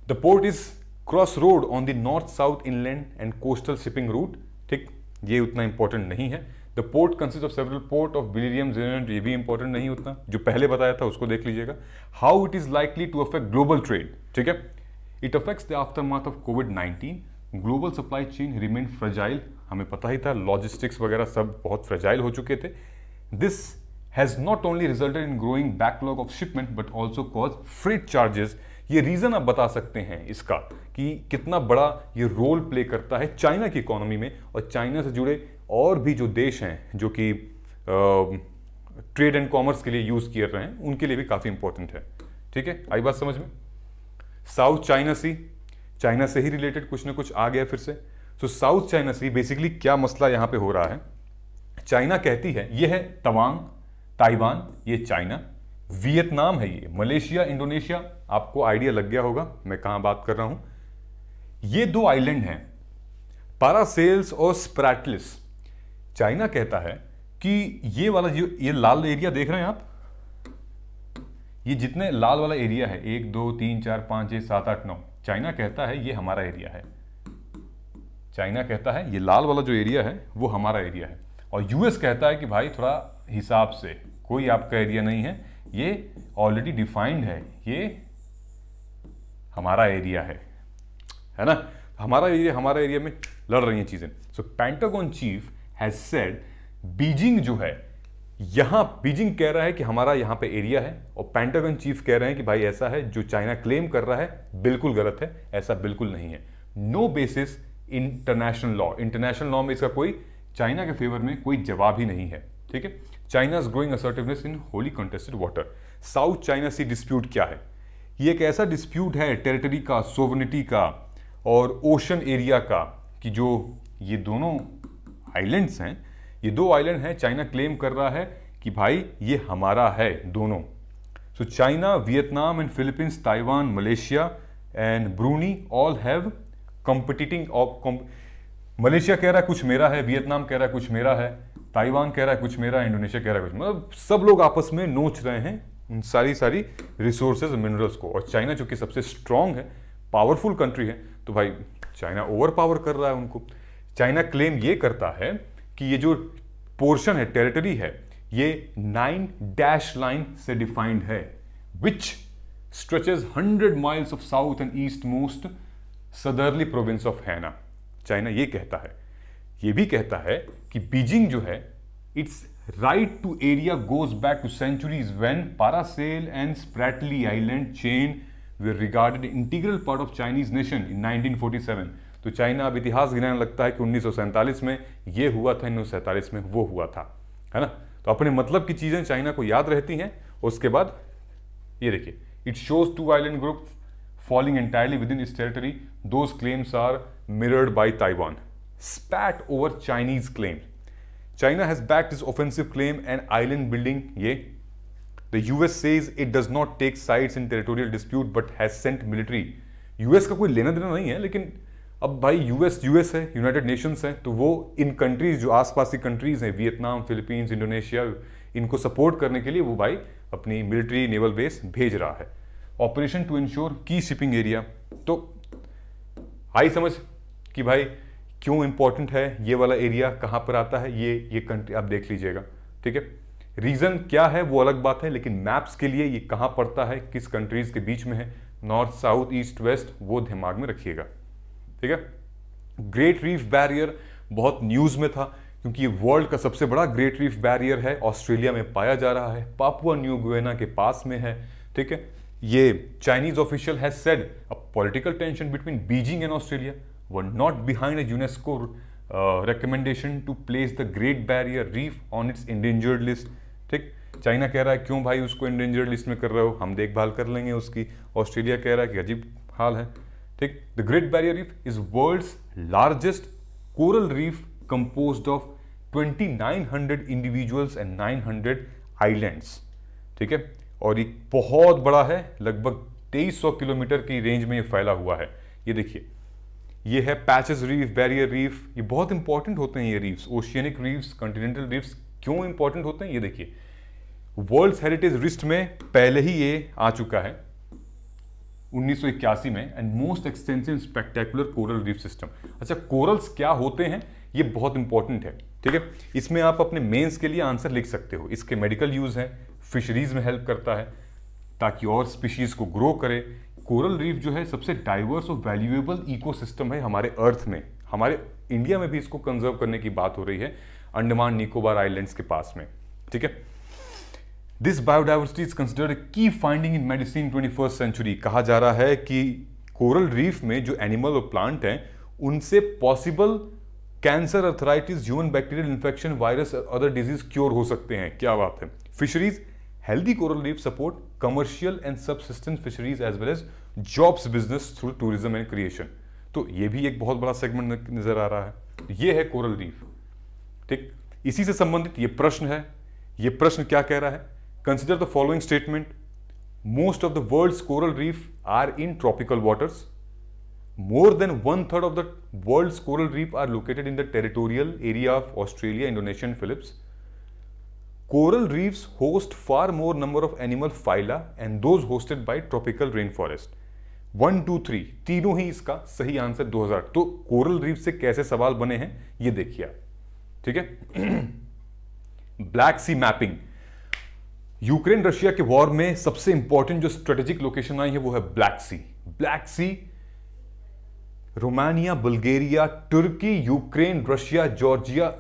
the port is cross road on the north south inland and coastal shipping route ठीक ये उतना इंपॉर्टेंट नहीं है the port consist of several port of बिलीरियम ये भी इंपॉर्टेंट नहीं उतना जो पहले बताया था उसको देख लीजिएगा how it is likely to affect global trade ठीक है it affects the aftermath of COVID nineteen global supply chain remain fragile हमें पता ही था लॉजिस्टिक्स वगैरह सब बहुत फ्रजाइल हो चुके थे this has not only resulted in growing backlog of shipment but also cause freight charges ये रीज़न आप बता सकते हैं इसका कि कितना बड़ा ये रोल प्ले करता है चाइना की इकोनॉमी में और चाइना से जुड़े और भी जो देश हैं जो कि ट्रेड एंड कॉमर्स के लिए यूज़ किए रहे हैं उनके लिए भी काफ़ी इंपॉर्टेंट है ठीक है आई बात समझ में साउथ चाइना सी चाइना से ही रिलेटेड कुछ ना कुछ आ गया फिर से so South China Sea basically क्या मसला यहां पे हो रहा है चाइना कहती है ये है तवांग ताइवान ये चाइना वियतनाम है ये मलेशिया इंडोनेशिया आपको आइडिया लग गया होगा मैं कहां बात कर रहा हूं ये दो आइलैंड हैं पारासेल्स और स्प्रैटलिस चाइना कहता है कि ये वाला जो ये लाल एरिया देख रहे हैं आप ये जितने लाल वाला एरिया है एक दो तीन चार पांच छह सात आठ नौ चाइना कहता है ये हमारा एरिया है चाइना कहता है ये लाल वाला जो एरिया है वो हमारा एरिया है और यूएस कहता है कि भाई थोड़ा हिसाब से कोई आपका एरिया नहीं है ये ऑलरेडी डिफाइंड है ये हमारा एरिया है है ना हमारा एरिया हमारा एरिया में लड़ रही हैं चीज़ें so Pentagon chief has said Beijing जो है यहां बीजिंग कह रहा है कि हमारा यहां पे एरिया है और पेंटागन चीफ कह रहे हैं कि भाई ऐसा है जो चाइना क्लेम कर रहा है बिल्कुल गलत है ऐसा बिल्कुल नहीं है no basis international law international law में इसका कोई चाइना के फेवर में कोई जवाब ही नहीं है ठीक है China's growing assertiveness in highly contested water South China Sea dispute क्या है ये एक ऐसा डिस्प्यूट है टेरिटरी का सोवनिटी का और ओशन एरिया का कि जो ये दोनों आइलैंड्स हैं ये दो आइलैंड हैं चाइना क्लेम कर रहा है कि भाई ये हमारा है दोनों so China Vietnam and Philippines Taiwan Malaysia and Brunei all have competing of Malaysia कह रहा है कुछ मेरा है वियतनाम कह रहा है कुछ मेरा है ताइवान कह रहा है कुछ मेरा इंडोनेशिया कह रहा है कुछ मतलब सब लोग आपस में नोच रहे हैं उन सारी सारी रिसोर्सेज मिनरल्स को और चाइना चूंकि सबसे स्ट्रांग है पावरफुल कंट्री है तो भाई चाइना ओवर पावर कर रहा है उनको चाइना क्लेम ये करता है कि ये जो पोर्शन है टेरिटरी है ये नाइन डैश लाइन से डिफाइंड है which stretches hundred miles of south and east most southerly province of Hainan China ये कहता है ये भी कहता है कि बीजिंग जो है it's right to area goes back to centuries when Paracel and Spratly island chain were regarded integral part of Chinese nation in seven तो चाइना अब इतिहास गिनाने लगता है कि उन्नीस में ये हुआ था उन्नीस में वो हुआ था है ना तो अपने मतलब की चीज़ें चाइना को याद रहती हैं उसके बाद ये देखिए it shows two island group falling entirely within this territory those claims are mirrored by Taiwan spat over Chinese claim. China has backed this offensive claim and island building, yay. The US says it does not take sides in territorial dispute but has sent military. US का कोई लेना देना नहीं है लेकिन अब भाई US US है यूनाइटेड नेशंस है तो वो इन कंट्रीज जो आसपास की countries हैं Vietnam, Philippines, Indonesia इनको सपोर्ट करने के लिए वो भाई अपनी मिलिट्री नेवल बेस भेज रहा है ऑपरेशन टू इंश्योर की शिपिंग एरिया तो आई समझ कि भाई क्यों इंपॉर्टेंट है ये वाला एरिया कहां पर आता है ये ये कंट्री आप देख लीजिएगा ठीक है रीज़न क्या है वो अलग बात है लेकिन मैप्स के लिए ये कहां पड़ता है किस कंट्रीज के बीच में है नॉर्थ साउथ ईस्ट वेस्ट वो दिमाग में रखिएगा ठीक है ग्रेट रीफ बैरियर बहुत न्यूज़ में था क्योंकि वर्ल्ड का सबसे बड़ा ग्रेट रीफ बैरियर है ऑस्ट्रेलिया में पाया जा रहा है पापुआ न्यू गुएना के पास में है ठीक है ये Chinese official has said a political tension between Beijing and Australia were not behind a UNESCO uh, recommendation to place the Great Barrier Reef on its endangered list. ठीक चाइना कह रहा है क्यों भाई उसको endangered लिस्ट में कर रहे हो हम देखभाल कर लेंगे उसकी ऑस्ट्रेलिया कह रहा है कि अजीब हाल है ठीक the Great Barrier Reef is world largest coral reef compose of 2900 individuals and 900 islands ठीक है और ये बहुत बड़ा है लगभग 2300 किलोमीटर की रेंज में ये फैला हुआ है ये देखिए ये है पैचेस रीफ बैरियर रीफ ये बहुत इंपॉर्टेंट होते हैं ये reefs oceanic reefs continental reefs क्यों इंपॉर्टेंट होते हैं ये देखिए वर्ल्ड हेरिटेज रिस्ट में पहले ही ये आ चुका है 1981 में and most extensive spectacular coral reef system अच्छा कोरल्स क्या होते हैं ये बहुत इंपॉर्टेंट है ठीक है इसमें आप अपने मेंस के लिए आंसर लिख सकते हो इसके मेडिकल यूज़ हैं फिशरीज में हेल्प करता है ताकि और स्पीशीज़ को ग्रो करे कोरल रीफ जो है सबसे डाइवर्स और वैल्यूएबल इकोसिस्टम है हमारे अर्थ में हमारे इंडिया में भी इसको कंजर्व करने की बात हो रही है अंडमान निकोबार आइलैंड्स के पास में ठीक है this biodiversity is considered key finding in medicine twenty first century कहा जा रहा है कि कोरल रीफ में जो एनिमल और प्लांट हैं उनसे possible cancer arthritis human bacterial infection virus other disease cure हो सकते हैं क्या बात है fisheries healthy coral reef support commercial and सब subsistence fisheries as well as jobs business through tourism and creation तो ये भी एक बहुत बड़ा सेगमेंट नजर आ रहा है ये है कोरल रीफ ठीक इसी से संबंधित ये प्रश्न है ये प्रश्न क्या कह रहा है consider the following statement most of the world coral reef are in tropical waters more than one third of the world coral reef are located in the territorial area of Australia Indonesia Philippines Coral reefs host far more number of animal phyla and those hosted by tropical rainforest. One two three तीनों ही इसका सही answer 2000 तो coral reef से कैसे सवाल बने हैं ये देखिए आप ठीक है Black Sea mapping Ukraine Russia के वॉर में सबसे इंपॉर्टेंट जो स्ट्रेटेजिक लोकेशन आई है वो है Black Sea Black Sea Romania Bulgaria तुर्की यूक्रेन रशिया जॉर्जिया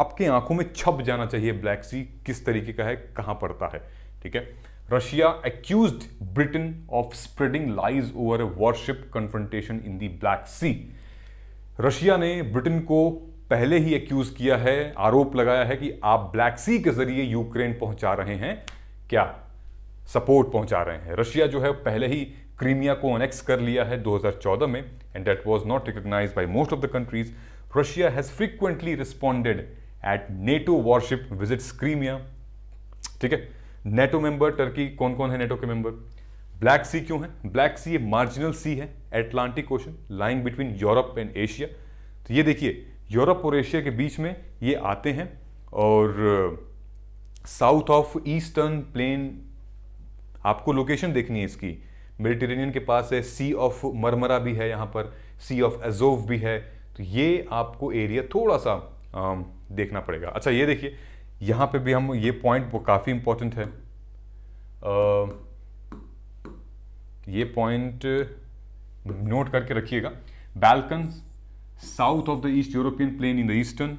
आपके आंखों में छप जाना चाहिए ब्लैक सी किस तरीके का है कहां पड़ता है ठीक है Russia accuse Britain of spreading lies over a warship confrontation in the Black Sea Russia ने ब्रिटेन को पहले ही एक्यूज किया है आरोप लगाया है कि आप ब्लैक सी के जरिए यूक्रेन पहुंचा रहे हैं क्या सपोर्ट पहुंचा रहे हैं रशिया जो है पहले ही क्रीमिया को अनेक्स कर लिया है 2014 में and that was not recognise by most of the countries Russia has frequently responded at NATO warship visit Crimea ठीक है नेटो मेंबर टर्की कौन कौन है नेटो के मेंबर ब्लैक सी क्यों है ब्लैक सी ये मार्जिनल सी है Atlantic Ocean lying between Europe and Asia तो ये देखिए यूरोप और एशिया के बीच में ये आते हैं और साउथ ऑफ ईस्टर्न प्लेन आपको लोकेशन देखनी है इसकी मेडिटेरेनियन के पास है सी ऑफ मरमरा भी है यहाँ पर सी ऑफ एजोव भी है तो ये आपको एरिया थोड़ा सा देखना पड़ेगा अच्छा ये देखिए यहाँ पे भी हम ये पॉइंट काफ़ी इम्पोर्टेंट है आ, ये पॉइंट नोट करके रखिएगा Balkan south of the east European plain in the eastern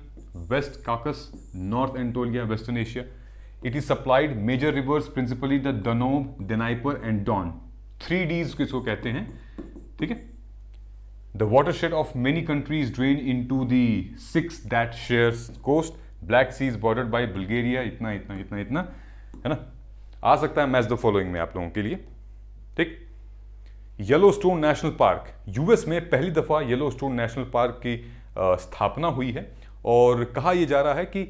west Caucasus north Anatolia western Asia it is supplied major rivers principally the Danube Dnieper and Don three Ds किसको कहते हैं ठीक है The watershed of many countries drain into the six that shares coast. Black Sea is bordered by bulgaria इतना इतना इतना इतना है na आ सकता है मैच द फॉलोइंग में आप लोगों के लिए ठीक Yellowstone National Park US में पहली दफ़ा येलो स्टोन नेशनल पार्क की आ, स्थापना हुई है और कहा यह जा रहा है कि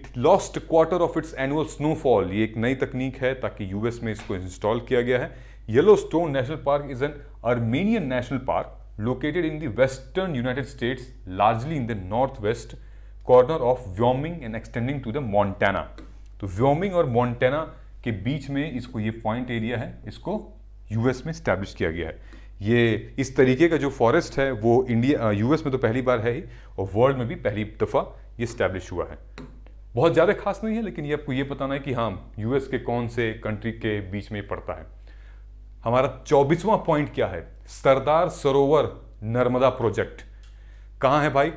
it lost quarter of its annual snowfall ये एक नई तकनीक है ताकि यूएस में इसको इंस्टॉल किया गया है Yellowstone National Park is an American National Park located in the western United States, largely in the northwest corner of Wyoming and extending to the Montana तो व्योमिंग और मोन्टाना के बीच में इसको ये पॉइंट एरिया है इसको US में स्टैब्लिश किया गया है ये इस तरीके का जो फॉरेस्ट है वो इंडिया यूएस में तो पहली बार है ही और वर्ल्ड में भी पहली दफ़ा ये स्टैब्लिश हुआ है बहुत ज़्यादा खास नहीं है लेकिन ये आपको ये बताना है कि हाँ यूएस के कौन से कंट्री के बीच में पड़ता है हमारा चौबीसवां पॉइंट क्या है सरदार सरोवर नर्मदा प्रोजेक्ट कहां है भाई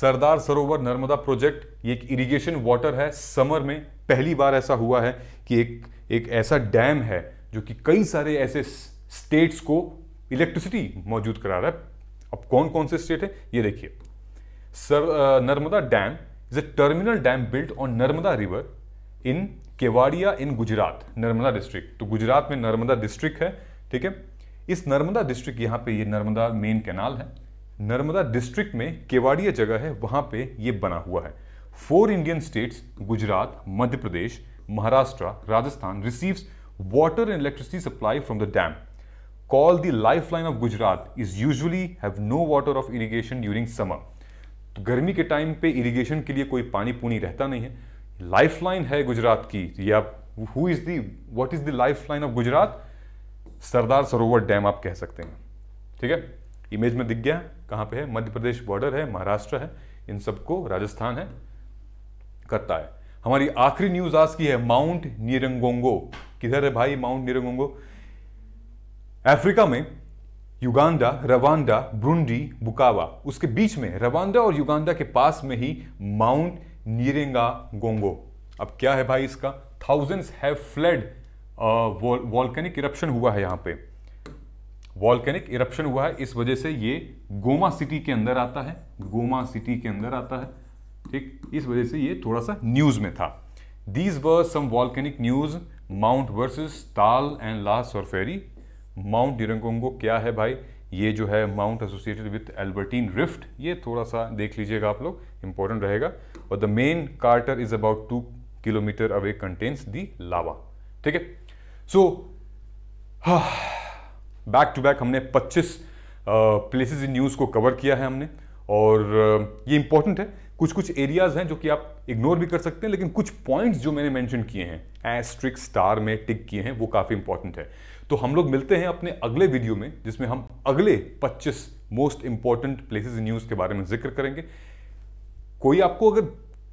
सरदार सरोवर नर्मदा प्रोजेक्ट ये एक इरिगेशन वाटर है समर में पहली बार ऐसा हुआ है कि एक एक ऐसा डैम है जो कि कई सारे ऐसे स्टेट्स को इलेक्ट्रिसिटी मौजूद करा रहा है अब कौन कौन से स्टेट है ये देखिए sir Narmada dam is a terminal dam built on Narmada river in Kevadia in Gujarat Narmada district तो गुजरात में नर्मदा डिस्ट्रिक्ट है ठीक है इस नर्मदा डिस्ट्रिक्ट यहाँ पे ये नर्मदा मेन कैनाल है नर्मदा डिस्ट्रिक्ट में केवाड़िया जगह है वहाँ पे ये बना हुआ है four Indian states Gujarat Madhya Pradesh Maharashtra Rajasthan receives water electricity supply from the dam call Called lifeline of Gujarat is usually have no water of irrigation during summer तो गर्मी के टाइम पे इरीगेशन के लिए कोई पानी पुनी रहता नहीं है लाइफलाइन है गुजरात की या who is the what is the lifeline of Gujarat Sardar Sarovar dam आप कह सकते हैं ठीक है इमेज में दिख गया कहां पे है मध्य प्रदेश बॉर्डर है महाराष्ट्र है इन सबको राजस्थान है करता है हमारी आखिरी न्यूज आज की है माउंट निरंगोंगो किधर है भाई माउंट निरंगोंगो अफ्रीका में युगांडा रवांडा ब्रुंडी बुकावा उसके बीच में रवांडा और युगांडा के पास में ही माउंट नीरेंगा गोंगो अब क्या है भाई इसका thousands have fled volcanic eruption हुआ है यहाँ पे वॉल्केनिक इरप्शन हुआ है इस वजह से ये गोमा सिटी के अंदर आता है गोमा सिटी के अंदर आता है ठीक इस वजह से ये थोड़ा सा न्यूज में था these were some volcanic news Mount versus Taal and और फेरी माउंट डिरंगोंगो क्या है भाई ये जो है Mount associated with Albertine Rift ये थोड़ा सा देख लीजिएगा आप लोग इंपॉर्टेंट रहेगा और the main crater is about two kilometre away contains the lava ठीक है सो बैक टू बैक हमने 25 प्लेसेस इन न्यूज़ को कवर किया है हमने और uh, ये इंपॉर्टेंट है कुछ कुछ एरियाज़ हैं जो कि आप इग्नोर भी कर सकते हैं लेकिन कुछ पॉइंट्स जो मैंने मेंशन किए हैं एस्ट्रिक स्टार में टिक किए हैं वो काफ़ी इंपॉर्टेंट है तो हम लोग मिलते हैं अपने अगले वीडियो में जिसमें हम अगले 25 most important places in news के बारे में जिक्र करेंगे कोई आपको अगर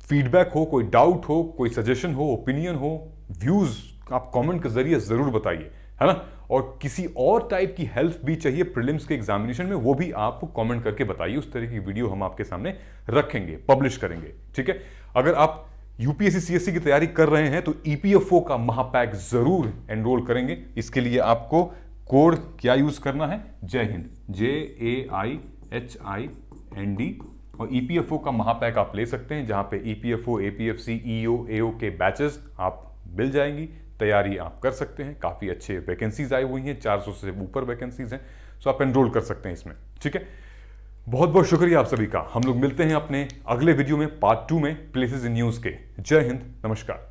फीडबैक हो कोई डाउट हो कोई सजेशन हो ओपिनियन हो व्यूज़ आप कमेंट के जरिए ज़रूर बताइए है ना और किसी और टाइप की हेल्प भी चाहिए प्रिलिम्स के एग्जामिनेशन में वो भी आप कमेंट करके बताइए उस तरह की वीडियो हम आपके सामने रखेंगे पब्लिश करेंगे ठीक है अगर आप यूपीएससी सीएससी की तैयारी कर रहे हैं तो ईपीएफओ e का महापैक जरूर एनरोल करेंगे इसके लिए आपको कोड क्या यूज करना है Jai Hind J A I H I N D और ईपीएफओ e का महापैक आप ले सकते हैं जहां पे ईपीएफओ एपीएफसी ईओ एओ के बैचेस आप मिल जाएंगी तैयारी आप कर सकते हैं काफ़ी अच्छे वैकेंसीज आई हुई हैं 400 से ऊपर वैकेंसीज हैं सो आप एनरोल कर सकते हैं इसमें ठीक है बहुत बहुत शुक्रिया आप सभी का हम लोग मिलते हैं अपने अगले वीडियो में पार्ट टू में प्लेसेस इन न्यूज़ के जय हिंद नमस्कार